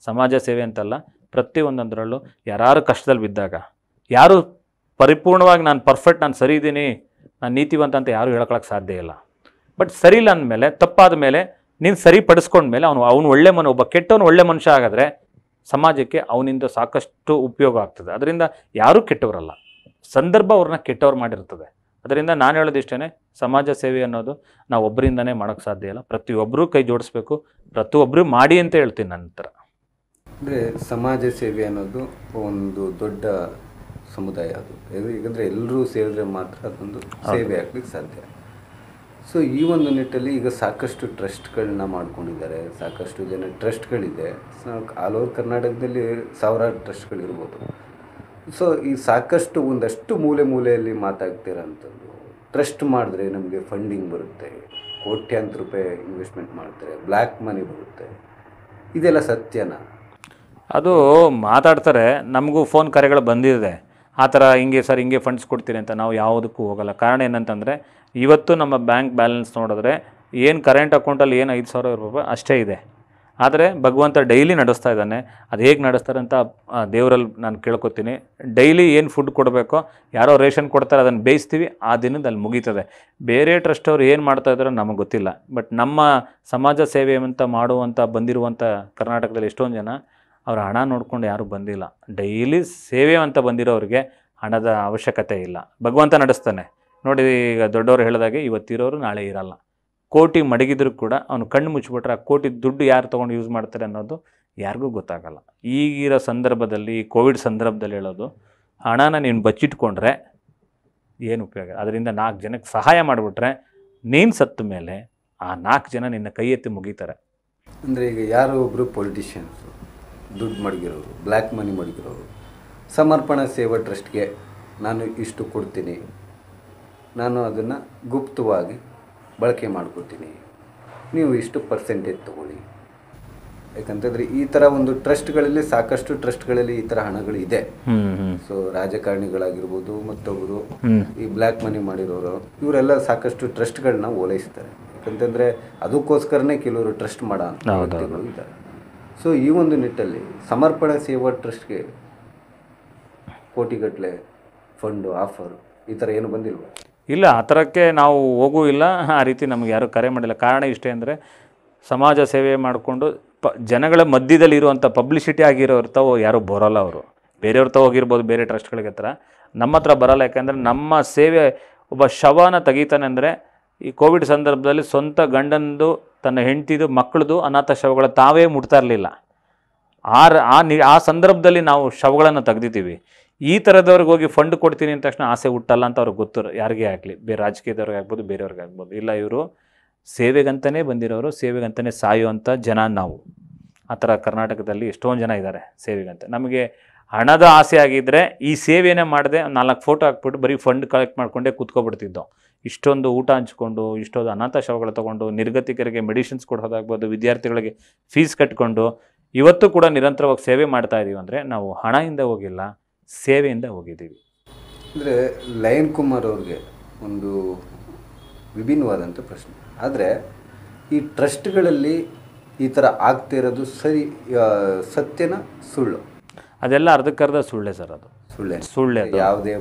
ಸಮಾಜ ಸೇವೆ ಅಂತಲ್ಲ ಪ್ರತಿಯೊಂದರಲ್ಲೂ ಯಾರು ಕಷ್ಟದಲ್ಲಿ ಬಿದ್ದಾಗ ಯಾರು ಪರಿಪೂರ್ಣವಾಗಿ ನಾನು ಪರ್ಫೆಕ್ಟ್ ನಾನು ಸರಿ ಇದ್ದೀನಿ ನಾನು ನೀತಿವಂತ ಅಂತ ಯಾರೂ ಹೇಳ್ಕೊಳಕ್ಕೆ ಸಾಧ್ಯ ಇಲ್ಲ ಬಟ್ ಸರಿ ಇಲ್ಲ ಅಂದಮೇಲೆ ತಪ್ಪಾದ ಮೇಲೆ ನೀನು ಸರಿಪಡಿಸ್ಕೊಂಡ್ಮೇಲೆ ಅವನು ಅವನು ಒಳ್ಳೆ ಮನು ಒಬ್ಬ ಕೆಟ್ಟವನು ಒಳ್ಳೆ ಮನುಷ್ಯ ಆಗಿದ್ರೆ ಸಮಾಜಕ್ಕೆ ಅವನಿಂದ ಸಾಕಷ್ಟು ಉಪಯೋಗ ಆಗ್ತದೆ ಅದರಿಂದ ಯಾರೂ ಕೆಟ್ಟವರಲ್ಲ ಸಂದರ್ಭ ಅವ್ರನ್ನ ಕೆಟ್ಟವ್ರು ಮಾಡಿರ್ತದೆ ಅದರಿಂದ ನಾನು ಹೇಳೋದಿಷ್ಟೇ ಸಮಾಜ ಸೇವೆ ಅನ್ನೋದು ನಾವು ಒಬ್ಬರಿಂದನೇ ಮಾಡೋಕ್ಕೆ ಸಾಧ್ಯ ಇಲ್ಲ ಪ್ರತಿಯೊಬ್ಬರೂ ಕೈ ಜೋಡಿಸ್ಬೇಕು ಪ್ರತಿಯೊಬ್ಬರೂ ಮಾಡಿ ಅಂತ ಹೇಳ್ತೀನಿ ನಂತರ ಅಂದರೆ ಸಮಾಜ ಸೇವೆ ಅನ್ನೋದು ಒಂದು ದೊಡ್ಡ ಸಮುದಾಯ ಅದು ಏಕೆಂದರೆ ಎಲ್ಲರೂ ಸೇರಿದ್ರೆ ಮಾತ್ರ ಅದೊಂದು ಸೇವೆ ಆಗ್ಲಿಕ್ಕೆ ಸಾಧ್ಯ ಸೊ ಈ ಒಂದು ನಿಟ್ಟಲ್ಲಿ ಈಗ ಸಾಕಷ್ಟು ಟ್ರಸ್ಟ್ಗಳನ್ನ ಮಾಡ್ಕೊಂಡಿದ್ದಾರೆ ಸಾಕಷ್ಟು ಜನ ಟ್ರಸ್ಟ್ಗಳಿದೆ ಆಲ್ ಓವರ್ ಕರ್ನಾಟಕದಲ್ಲಿ ಸಾವಿರಾರು ಟ್ರಸ್ಟ್ಗಳಿರ್ಬೋದು ಸೊ ಈ ಸಾಕಷ್ಟು ಒಂದಷ್ಟು ಮೂಲೆ ಮೂಲೆಯಲ್ಲಿ ಮಾತಾಡ್ತಿರೋಂಥದ್ದು ಟ್ರಸ್ಟ್ ಮಾಡಿದ್ರೆ ನಮಗೆ ಫಂಡಿಂಗ್ ಬರುತ್ತೆ ಕೋಟ್ಯಾಂತರ ರೂಪಾಯಿ ಇನ್ವೆಸ್ಟ್ಮೆಂಟ್ ಮಾಡ್ತಾರೆ ಬ್ಲ್ಯಾಕ್ ಮನಿ ಬರುತ್ತೆ ಇದೆಲ್ಲ ಸತ್ಯನ ಅದು ಮಾತಾಡ್ತಾರೆ ನಮಗೂ ಫೋನ್ ಕರೆಗಳು ಬಂದಿದೆ ಆ ಥರ ಹಿಂಗೆ ಸರ್ ಹಿಂಗೆ ಫಂಡ್ಸ್ ಕೊಡ್ತೀನಿ ಅಂತ ನಾವು ಯಾವುದಕ್ಕೂ ಹೋಗಲ್ಲ ಕಾರಣ ಏನಂತಂದರೆ ಇವತ್ತು ನಮ್ಮ ಬ್ಯಾಂಕ್ ಬ್ಯಾಲೆನ್ಸ್ ನೋಡಿದ್ರೆ ಏನು ಕರೆಂಟ್ ಅಕೌಂಟಲ್ಲಿ ಏನು ಐದು ಸಾವಿರ ರೂಪಾಯಿ ಅಷ್ಟೇ ಇದೆ ಆದರೆ ಭಗವಂತ ಡೈಲಿ ನಡೆಸ್ತಾ ಇದ್ದಾನೆ ಅದು ಹೇಗೆ ನಡೆಸ್ತಾರೆ ಅಂತ ದೇವರಲ್ಲಿ ನಾನು ಕೇಳ್ಕೊತೀನಿ ಡೈಲಿ ಏನು ಫುಡ್ ಕೊಡಬೇಕೋ ಯಾರೋ ರೇಷನ್ ಕೊಡ್ತಾರೆ ಅದನ್ನು ಬೇಯಿಸ್ತೀವಿ ಆ ದಿನದ ಅಲ್ಲಿ ಮುಗೀತದೆ ಬೇರೆ ಟ್ರಸ್ಟ್ ಅವ್ರು ಏನು ಮಾಡ್ತಾ ನಮಗೆ ಗೊತ್ತಿಲ್ಲ ಬಟ್ ನಮ್ಮ ಸಮಾಜ ಸೇವೆ ಅಂತ ಮಾಡುವಂಥ ಬಂದಿರುವಂಥ ಕರ್ನಾಟಕದಲ್ಲಿ ಎಷ್ಟೊಂದು ಜನ ಅವರ ಹಣ ನೋಡ್ಕೊಂಡು ಯಾರೂ ಬಂದಿಲ್ಲ ಡೈಲಿ ಸೇವೆ ಅಂತ ಬಂದಿರೋರಿಗೆ ಹಣದ ಅವಶ್ಯಕತೆ ಇಲ್ಲ ಭಗವಂತ ನಡೆಸ್ತಾನೆ ನೋಡಿ ಈಗ ದೊಡ್ಡವರು ಹೇಳಿದಾಗೆ ಇವತ್ತಿರೋರು ನಾಳೆ ಇರಲ್ಲ ಕೋಟಿ ಮಡಗಿದ್ರು ಕೂಡ ಅವನು ಕಣ್ಣು ಮುಚ್ಚಿಬಿಟ್ರೆ ಆ ಕೋಟಿ ದುಡ್ಡು ಯಾರು ತೊಗೊಂಡು ಯೂಸ್ ಮಾಡ್ತಾರೆ ಅನ್ನೋದು ಯಾರಿಗೂ ಗೊತ್ತಾಗಲ್ಲ ಈಗಿರೋ ಸಂದರ್ಭದಲ್ಲಿ ಕೋವಿಡ್ ಸಂದರ್ಭದಲ್ಲಿ ಹೇಳೋದು ಹಣನ ನೀನು ಬಚ್ಚಿಟ್ಕೊಂಡ್ರೆ ಏನು ಉಪಯೋಗ ಅದರಿಂದ ನಾಲ್ಕು ಜನಕ್ಕೆ ಸಹಾಯ ಮಾಡಿಬಿಟ್ರೆ ನೀನು ಸತ್ತ ಮೇಲೆ ಆ ನಾಲ್ಕು ಜನ ನಿನ್ನ ಕೈ ಎತ್ತಿ ಮುಗೀತಾರೆ ಅಂದರೆ ಈಗ ಯಾರೋ ಒಬ್ಬರು ಪೊಲಿಟಿಷಿಯನ್ಸು ದುಡ್ಡು ಮಡಗಿರೋರು ಬ್ಲ್ಯಾಕ್ ಮನಿ ಮಡಗಿರೋರು ಸಮರ್ಪಣಾ ಸೇವಾ ಟ್ರಸ್ಟ್ಗೆ ನಾನು ಇಷ್ಟು ಕೊಡ್ತೀನಿ ನಾನು ಅದನ್ನು ಗುಪ್ತವಾಗಿ ಬಳಕೆ ಮಾಡ್ಕೊತೀನಿ ನೀವು ಇಷ್ಟು ಪರ್ಸೆಂಟೇಜ್ ತೊಗೊಳ್ಳಿ ಯಾಕಂತಂದರೆ ಈ ಥರ ಒಂದು ಟ್ರಸ್ಟ್ಗಳಲ್ಲಿ ಸಾಕಷ್ಟು ಟ್ರಸ್ಟ್ಗಳಲ್ಲಿ ಈ ಥರ ಹಣಗಳು ಇದೆ ಸೊ ರಾಜಕಾರಣಿಗಳಾಗಿರ್ಬೋದು ಮತ್ತೊಬ್ಬರು ಈ ಬ್ಲ್ಯಾಕ್ ಮನಿ ಮಾಡಿರೋರು ಇವರೆಲ್ಲ ಸಾಕಷ್ಟು ಟ್ರಸ್ಟ್ಗಳನ್ನ ಓಲೈಸ್ತಾರೆ ಯಾಕಂತಂದರೆ ಅದಕ್ಕೋಸ್ಕರನೇ ಕೆಲವರು ಟ್ರಸ್ಟ್ ಮಾಡಿದ್ದಾರೆ ಸೊ ಈ ಒಂದು ನಿಟ್ಟಲ್ಲಿ ಸಮರ್ಪಣ ಸೇವಾ ಟ್ರಸ್ಟ್ಗೆ ಕೋಟಿಗಟ್ಟಲೆ ಫಂಡು ಆಫರ್ ಈ ಥರ ಏನು ಬಂದಿಲ್ವಾ ಇಲ್ಲ ಆ ಥರಕ್ಕೆ ನಾವು ಹೋಗೂ ಇಲ್ಲ ಆ ರೀತಿ ನಮಗೆ ಯಾರೂ ಕರೆ ಮಾಡಿಲ್ಲ ಕಾರಣ ಇಷ್ಟೇ ಅಂದರೆ ಸಮಾಜ ಸೇವೆ ಮಾಡಿಕೊಂಡು ಪ ಜನಗಳ ಮಧ್ಯದಲ್ಲಿ ಇರುವಂಥ ಪಬ್ಲಿಸಿಟಿ ಆಗಿರೋರು ತಾವು ಯಾರೂ ಬರೋಲ್ಲ ಅವರು ಬೇರೆಯವ್ರ ತಾವು ಹೋಗಿರ್ಬೋದು ಬೇರೆ ಟ್ರಸ್ಟ್ಗಳಿಗೆ ಹತ್ರ ನಮ್ಮ ಹತ್ರ ಬರೋಲ್ಲ ಯಾಕೆಂದರೆ ನಮ್ಮ ಸೇವೆ ಒಬ್ಬ ಶವನ ತೆಗೀತಾನೆ ಅಂದರೆ ಈ ಕೋವಿಡ್ ಸಂದರ್ಭದಲ್ಲಿ ಸ್ವಂತ ಗಂಡಂದು ತನ್ನ ಹೆಂಡತಿದು ಮಕ್ಕಳದು ಅನಾಥ ಶವಗಳ ತಾವೇ ಮುಟ್ತಾ ಇರಲಿಲ್ಲ ಆ ಆ ಸಂದರ್ಭದಲ್ಲಿ ನಾವು ಶವಗಳನ್ನು ತೆಗೆದಿದ್ದೀವಿ ಈ ಥರದವ್ರಿಗೆ ಹೋಗಿ ಫಂಡ್ ಕೊಡ್ತೀನಿ ಅಂದ ತಕ್ಷಣ ಆಸೆ ಹುಟ್ಟಲ್ಲ ಅಂತ ಅವ್ರಿಗೆ ಗೊತ್ತು ಯಾರಿಗೇ ಆಗಲಿ ಬೇರೆ ರಾಜಕೀಯದವ್ರಿಗೆ ಆಗ್ಬೋದು ಬೇರೆಯವ್ರಿಗೆ ಆಗ್ಬೋದು ಇಲ್ಲ ಇವರು ಸೇವೆಗಂತಲೇ ಬಂದಿರೋರು ಸೇವೆಗಂತಲೇ ಸಾಯುವಂಥ ಜನ ನಾವು ಆ ಥರ ಕರ್ನಾಟಕದಲ್ಲಿ ಎಷ್ಟೊಂದು ಜನ ಇದ್ದಾರೆ ಸೇವೆಗಂತ ನಮಗೆ ಹಣದ ಆಸೆ ಆಗಿದ್ದರೆ ಈ ಸೇವೆಯೇ ಮಾಡದೆ ನಾಲ್ಕು ಫೋಟೋ ಹಾಕ್ಬಿಟ್ಟು ಬರೀ ಫಂಡ್ ಕಲೆಕ್ಟ್ ಮಾಡಿಕೊಂಡೇ ಕೂತ್ಕೊಬಿಡ್ತಿದ್ದೋ ಇಷ್ಟೊಂದು ಊಟ ಹಂಚ್ಕೊಂಡು ಇಷ್ಟೊಂದು ಅನಾಥ ಶವಗಳು ತೊಗೊಂಡು ನಿರ್ಗತಿಕರಿಗೆ ಮೆಡಿಸಿನ್ಸ್ ಕೊಡೋದಾಗ್ಬೋದು ವಿದ್ಯಾರ್ಥಿಗಳಿಗೆ ಫೀಸ್ ಕಟ್ಕೊಂಡು ಇವತ್ತು ಕೂಡ ನಿರಂತರವಾಗಿ ಸೇವೆ ಮಾಡ್ತಾ ಇದ್ದೀವಿ ಅಂದರೆ ನಾವು ಹಣ ಹಿಂದೆ ಹೋಗಿಲ್ಲ ಸೇವೆಯಿಂದ ಹೋಗಿದ್ದೀವಿ ಅಂದರೆ ಲಯನ್ ಕುಮಾರ್ ಅವ್ರಿಗೆ ಒಂದು ವಿಭಿನ್ನವಾದಂಥ ಪ್ರಶ್ನೆ ಆದರೆ ಈ ಟ್ರಸ್ಟ್ಗಳಲ್ಲಿ ಈ ಥರ ಆಗ್ತಾ ಇರೋದು ಸರಿ ಸತ್ಯನ ಸುಳ್ಳು ಅದೆಲ್ಲ ಅರ್ಧಕ್ಕರ್ಧ ಸುಳ್ಳೆ ಸರ್ ಅದು ಸುಳ್ಳೆ ಸುಳ್ಳೆ ಯಾವುದೇ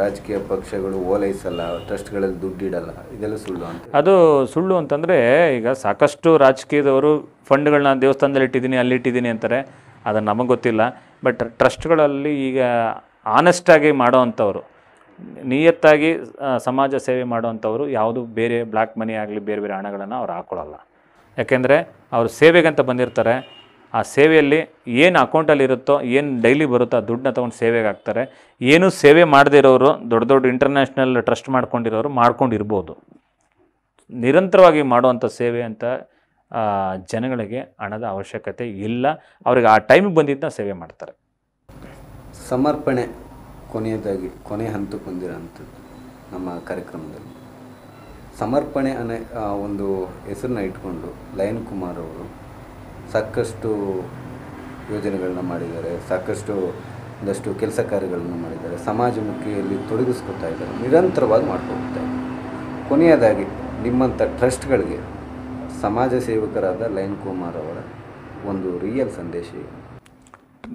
ರಾಜಕೀಯ ಪಕ್ಷಗಳು ಓಲೈಸಲ್ಲ ಟ್ರಸ್ಟ್ಗಳಲ್ಲಿ ದುಡ್ಡು ದುಡ್ಡಿಡಲ್ಲ ಇದೆಲ್ಲ ಸುಳ್ಳು ಅಂತ ಅದು ಸುಳ್ಳು ಅಂತಂದರೆ ಈಗ ಸಾಕಷ್ಟು ರಾಜಕೀಯದವರು ಫಂಡ್ಗಳನ್ನ ದೇವಸ್ಥಾನದಲ್ಲಿ ಇಟ್ಟಿದ್ದೀನಿ ಅಲ್ಲಿ ಇಟ್ಟಿದ್ದೀನಿ ಅಂತಾರೆ ಅದು ನಮಗೆ ಗೊತ್ತಿಲ್ಲ ಬಟ್ ಟ್ರಸ್ಟ್ಗಳಲ್ಲಿ ಈಗ ಆನೆಸ್ಟಾಗಿ ಮಾಡೋ ಅಂಥವ್ರು ನಿಯತ್ತಾಗಿ ಸಮಾಜ ಸೇವೆ ಅಂಥವ್ರು ಯಾವುದು ಬೇರೆ ಬ್ಲ್ಯಾಕ್ ಮನಿ ಆಗಲಿ ಬೇರೆ ಬೇರೆ ಹಣಗಳನ್ನು ಅವ್ರು ಹಾಕ್ಕೊಳ್ಳಲ್ಲ ಯಾಕೆಂದರೆ ಅವರು ಸೇವೆಗಂತ ಬಂದಿರ್ತಾರೆ ಆ ಸೇವೆಯಲ್ಲಿ ಏನು ಅಕೌಂಟಲ್ಲಿ ಇರುತ್ತೋ ಏನು ಡೈಲಿ ಬರುತ್ತೋ ಆ ದುಡ್ಡನ್ನ ತೊಗೊಂಡು ಸೇವೆಗೆ ಹಾಕ್ತಾರೆ ಏನೂ ಸೇವೆ ಮಾಡದೇ ಇರೋರು ದೊಡ್ಡ ದೊಡ್ಡ ಇಂಟರ್ನ್ಯಾಷನಲ್ ಟ್ರಸ್ಟ್ ಮಾಡ್ಕೊಂಡಿರೋರು ಮಾಡ್ಕೊಂಡಿರ್ಬೋದು ನಿರಂತರವಾಗಿ ಮಾಡುವಂಥ ಸೇವೆ ಅಂತ ಜನಗಳಿಗೆ ಹಣದ ಅವಶ್ಯಕತೆ ಇಲ್ಲ ಅವ್ರಿಗೆ ಆ ಟೈಮಿಗೆ ಬಂದಿದ್ದ ಸೇವೆ ಮಾಡ್ತಾರೆ ಸಮರ್ಪಣೆ ಕೊನೆಯದಾಗಿ ಕೊನೆಯ ಹಂತ ಬಂದಿರೋಂಥದ್ದು ನಮ್ಮ ಕಾರ್ಯಕ್ರಮದಲ್ಲಿ ಸಮರ್ಪಣೆ ಅನೇ ಒಂದು ಹೆಸರನ್ನ ಇಟ್ಕೊಂಡು ಲಯನ್ ಕುಮಾರ್ ಅವರು ಸಾಕಷ್ಟು ಯೋಜನೆಗಳನ್ನ ಮಾಡಿದ್ದಾರೆ ಸಾಕಷ್ಟು ಒಂದಷ್ಟು ಕೆಲಸ ಕಾರ್ಯಗಳನ್ನು ಮಾಡಿದ್ದಾರೆ ಸಮಾಜಮುಖಿಯಲ್ಲಿ ತೊಡಗಿಸ್ಕೊತಾ ಇದ್ದಾರೆ ನಿರಂತರವಾಗಿ ಮಾಡ್ಕೊಳ್ತಾ ಕೊನೆಯದಾಗಿ ನಿಮ್ಮಂಥ ಟ್ರಸ್ಟ್ಗಳಿಗೆ ಸಮಾಜ ಸೇವಕರಾದ ಲೈನ್ ಕುಮಾರ್ ಅವರ ಒಂದು ರಿಯಲ್ ಸಂದೇಶ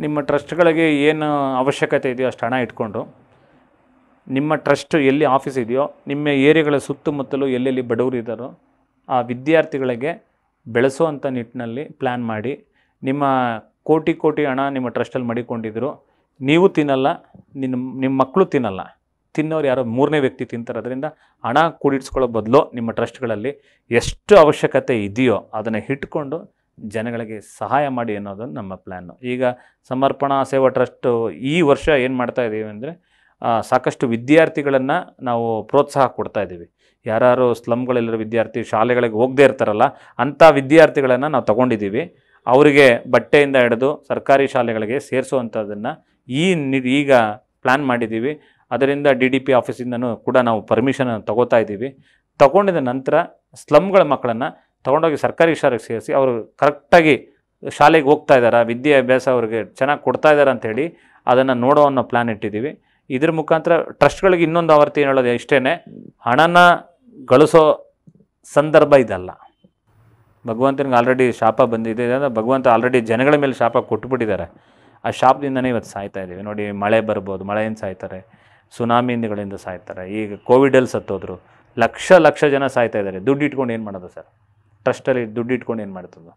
ನಿಮ್ಮ ಟ್ರಸ್ಟ್ಗಳಿಗೆ ಏನು ಅವಶ್ಯಕತೆ ಇದೆಯೋ ಅಷ್ಟು ಹಣ ಇಟ್ಕೊಂಡು ನಿಮ್ಮ ಟ್ರಸ್ಟ್ ಎಲ್ಲಿ ಆಫೀಸ್ ಇದೆಯೋ ನಿಮ್ಮ ಏರಿಯಾಗಳ ಸುತ್ತಮುತ್ತಲೂ ಎಲ್ಲೆಲ್ಲಿ ಬಡವರು ಇದ್ದಾರೋ ಆ ವಿದ್ಯಾರ್ಥಿಗಳಿಗೆ ಬೆಳೆಸುವಂಥ ನಿಟ್ಟಿನಲ್ಲಿ ಪ್ಲ್ಯಾನ್ ಮಾಡಿ ನಿಮ್ಮ ಕೋಟಿ ಕೋಟಿ ಹಣ ನಿಮ್ಮ ಟ್ರಸ್ಟಲ್ಲಿ ಮಡಿಕೊಂಡಿದ್ರು ನೀವು ತಿನ್ನಲ್ಲ ನಿನ್ನ ನಿಮ್ಮ ಮಕ್ಕಳು ತಿನ್ನಲ್ಲ ತಿನ್ನೋರು ಯಾರೋ ಮೂರನೇ ವ್ಯಕ್ತಿ ತಿಂತಾರೆ ಅದರಿಂದ ಹಣ ಕೂಡಿಡ್ಸ್ಕೊಳ್ಳೋ ಬದಲು ನಿಮ್ಮ ಟ್ರಸ್ಟ್ಗಳಲ್ಲಿ ಎಷ್ಟು ಅವಶ್ಯಕತೆ ಇದೆಯೋ ಅದನ್ನು ಇಟ್ಕೊಂಡು ಜನಗಳಿಗೆ ಸಹಾಯ ಮಾಡಿ ಅನ್ನೋದು ನಮ್ಮ ಪ್ಲ್ಯಾನು ಈಗ ಸಮರ್ಪಣಾ ಸೇವಾ ಟ್ರಸ್ಟು ಈ ವರ್ಷ ಏನು ಮಾಡ್ತಾ ಇದ್ದೀವಿ ಅಂದರೆ ಸಾಕಷ್ಟು ವಿದ್ಯಾರ್ಥಿಗಳನ್ನು ನಾವು ಪ್ರೋತ್ಸಾಹ ಕೊಡ್ತಾ ಇದ್ದೀವಿ ಯಾರು ಸ್ಲಮ್ಗಳಲ್ಲಿರೋ ವಿದ್ಯಾರ್ಥಿ ಶಾಲೆಗಳಿಗೆ ಹೋಗದೇ ಇರ್ತಾರಲ್ಲ ಅಂಥ ವಿದ್ಯಾರ್ಥಿಗಳನ್ನು ನಾವು ತಗೊಂಡಿದ್ದೀವಿ ಅವರಿಗೆ ಬಟ್ಟೆಯಿಂದ ಹಿಡಿದು ಸರ್ಕಾರಿ ಶಾಲೆಗಳಿಗೆ ಸೇರಿಸುವಂಥದ್ದನ್ನು ಈ ಈಗ ಪ್ಲ್ಯಾನ್ ಮಾಡಿದ್ದೀವಿ ಅದರಿಂದ ಡಿ ಡಿ ಪಿ ಆಫೀಸಿಂದನೂ ಕೂಡ ನಾವು ಪರ್ಮಿಷನ್ ತಗೋತಾ ಇದ್ದೀವಿ ತಗೊಂಡಿದ ನಂತರ ಸ್ಲಮ್ಗಳ ಮಕ್ಕಳನ್ನು ತೊಗೊಂಡೋಗಿ ಸರ್ಕಾರಿ ಶಾಲೆಗೆ ಸೇರಿಸಿ ಅವರು ಕರೆಕ್ಟಾಗಿ ಶಾಲೆಗೆ ಹೋಗ್ತಾ ಇದ್ದಾರೆ ವಿದ್ಯಾಭ್ಯಾಸ ಅವ್ರಿಗೆ ಚೆನ್ನಾಗಿ ಕೊಡ್ತಾ ಇದ್ದಾರೆ ಅಂಥೇಳಿ ಅದನ್ನು ನೋಡೋ ಅನ್ನೋ ಪ್ಲ್ಯಾನ್ ಇಟ್ಟಿದ್ದೀವಿ ಇದ್ರ ಮುಖಾಂತರ ಟ್ರಸ್ಟ್ಗಳಿಗೆ ಇನ್ನೊಂದು ಆವರ್ತಿ ಏನು ಹೇಳೋದು ಇಷ್ಟೇ ಹಣನ ಗಳಿಸೋ ಸಂದರ್ಭ ಇದಲ್ಲ ಭಗವಂತನಿಗೆ ಆಲ್ರೆಡಿ ಶಾಪ ಬಂದಿದೆ ಭಗವಂತ ಆಲ್ರೆಡಿ ಜನಗಳ ಮೇಲೆ ಶಾಪ ಕೊಟ್ಬಿಟ್ಟಿದ್ದಾರೆ ಆ ಶಾಪದಿಂದನೇ ಇವತ್ತು ಸಾಯ್ತಾ ಇದ್ದೀವಿ ನೋಡಿ ಮಳೆ ಬರ್ಬೋದು ಮಳೆಯಿಂದ ಸಾಯ್ತಾರೆ ಸುನಾಮಿಗಳಿಂದ ಸಾಯ್ತಾರೆ ಈಗ ಕೋವಿಡಲ್ಲಿ ಸತ್ತೋದ್ರು ಲಕ್ಷ ಲಕ್ಷ ಜನ ಸಾಯ್ತಾ ಇದ್ದಾರೆ ದುಡ್ಡು ಇಟ್ಕೊಂಡು ಏನು ಮಾಡೋದು ಸರ್ ಟ್ರಸ್ಟಲ್ಲಿ ದುಡ್ಡು ಇಟ್ಕೊಂಡು ಏನು ಮಾಡ್ತದ್ದು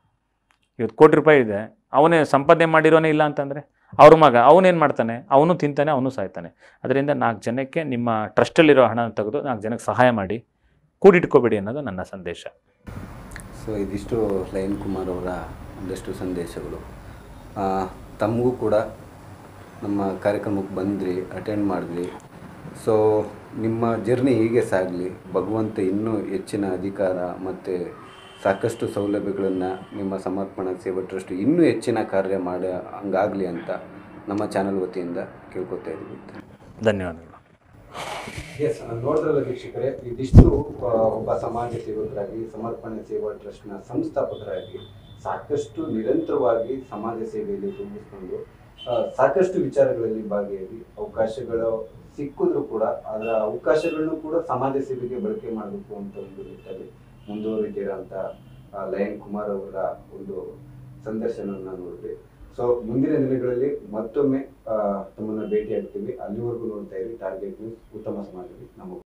ಇವತ್ತು ಕೋಟಿ ರೂಪಾಯಿ ಇದೆ ಅವನೇ ಸಂಪಾದನೆ ಮಾಡಿರೋನೇ ಇಲ್ಲ ಅಂತಂದರೆ ಅವ್ರ ಮಗ ಅವನೇನು ಮಾಡ್ತಾನೆ ಅವನು ತಿಂತಾನೆ ಅವನು ಸಾಯ್ತಾನೆ ಅದರಿಂದ ನಾಲ್ಕು ಜನಕ್ಕೆ ನಿಮ್ಮ ಟ್ರಸ್ಟಲ್ಲಿರೋ ಹಣ ತೆಗೆದು ನಾಲ್ಕು ಜನಕ್ಕೆ ಸಹಾಯ ಮಾಡಿ ಕೂಡಿಟ್ಕೋಬೇಡಿ ಅನ್ನೋದು ನನ್ನ ಸಂದೇಶ ಸೊ ಇದಿಷ್ಟು ಲಯನ್ ಕುಮಾರ್ ಅವರ ಒಂದಷ್ಟು ಸಂದೇಶಗಳು ತಮಗೂ ಕೂಡ ನಮ್ಮ ಕಾರ್ಯಕ್ರಮಕ್ಕೆ ಬಂದ್ರಿ ಅಟೆಂಡ್ ಮಾಡಿದ್ರಿ ಸೊ ನಿಮ್ಮ ಜರ್ನಿ ಹೀಗೆ ಸಾಗಲಿ ಭಗವಂತ ಇನ್ನೂ ಹೆಚ್ಚಿನ ಅಧಿಕಾರ ಮತ್ತು ಸಾಕಷ್ಟು ಸೌಲಭ್ಯಗಳನ್ನು ನಿಮ್ಮ ಸಮರ್ಪಣಾ ಸೇವಾ ಟ್ರಸ್ಟ್ ಇನ್ನೂ ಹೆಚ್ಚಿನ ಕಾರ್ಯ ಮಾಡಿ ಹಂಗಾಗಲಿ ಅಂತ ನಮ್ಮ ಚಾನಲ್ ವತಿಯಿಂದ ಕೇಳ್ಕೊತಾ ಇದ್ದೀವಿ ಧನ್ಯವಾದಗಳು ಎಸ್ ನೋಡಿದ್ರಲ್ಲ ವೀಕ್ಷಕರೇ ಇದಿಷ್ಟು ಒಬ್ಬ ಸಮಾಜ ಸೇವಕರಾಗಿ ಸಮರ್ಪಣೆ ಸೇವಾ ಟ್ರಸ್ಟ್ನ ಸಂಸ್ಥಾಪಕರಾಗಿ ಸಾಕಷ್ಟು ನಿರಂತರವಾಗಿ ಸಮಾಜ ಸೇವೆಯಲ್ಲಿ ತುಂಬಿಸಿಕೊಂಡು ಸಾಕಷ್ಟು ವಿಚಾರಗಳಲ್ಲಿ ಭಾಗಿಯಾಗಿ ಅವಕಾಶಗಳು ಸಿಕ್ಕಿದ್ರು ಕೂಡ ಅದರ ಅವಕಾಶಗಳನ್ನು ಕೂಡ ಸಮಾಜ ಸೇವೆಗೆ ಬಳಕೆ ಮಾಡಬೇಕು ಅಂತ ಒಂದು ನಿಟ್ಟಲ್ಲಿ ಅಂತ ಲಯನ್ ಕುಮಾರ್ ಅವರ ಒಂದು ಸಂದರ್ಶನವನ್ನು ನೋಡಿದ್ವಿ ಸೊ ಮುಂದಿನ ದಿನಗಳಲ್ಲಿ ಮತ್ತೊಮ್ಮೆ ತಮ್ಮನ್ನ ಭೇಟಿ ಅಲ್ಲಿವರೆಗೂ ನೋಡ್ತಾ ಇರಿ ಟಾರ್ಗೆಟ್ ನ್ಯೂಸ್ ಉತ್ತಮ ಸಮಾಜದಲ್ಲಿ ನಮಗೂ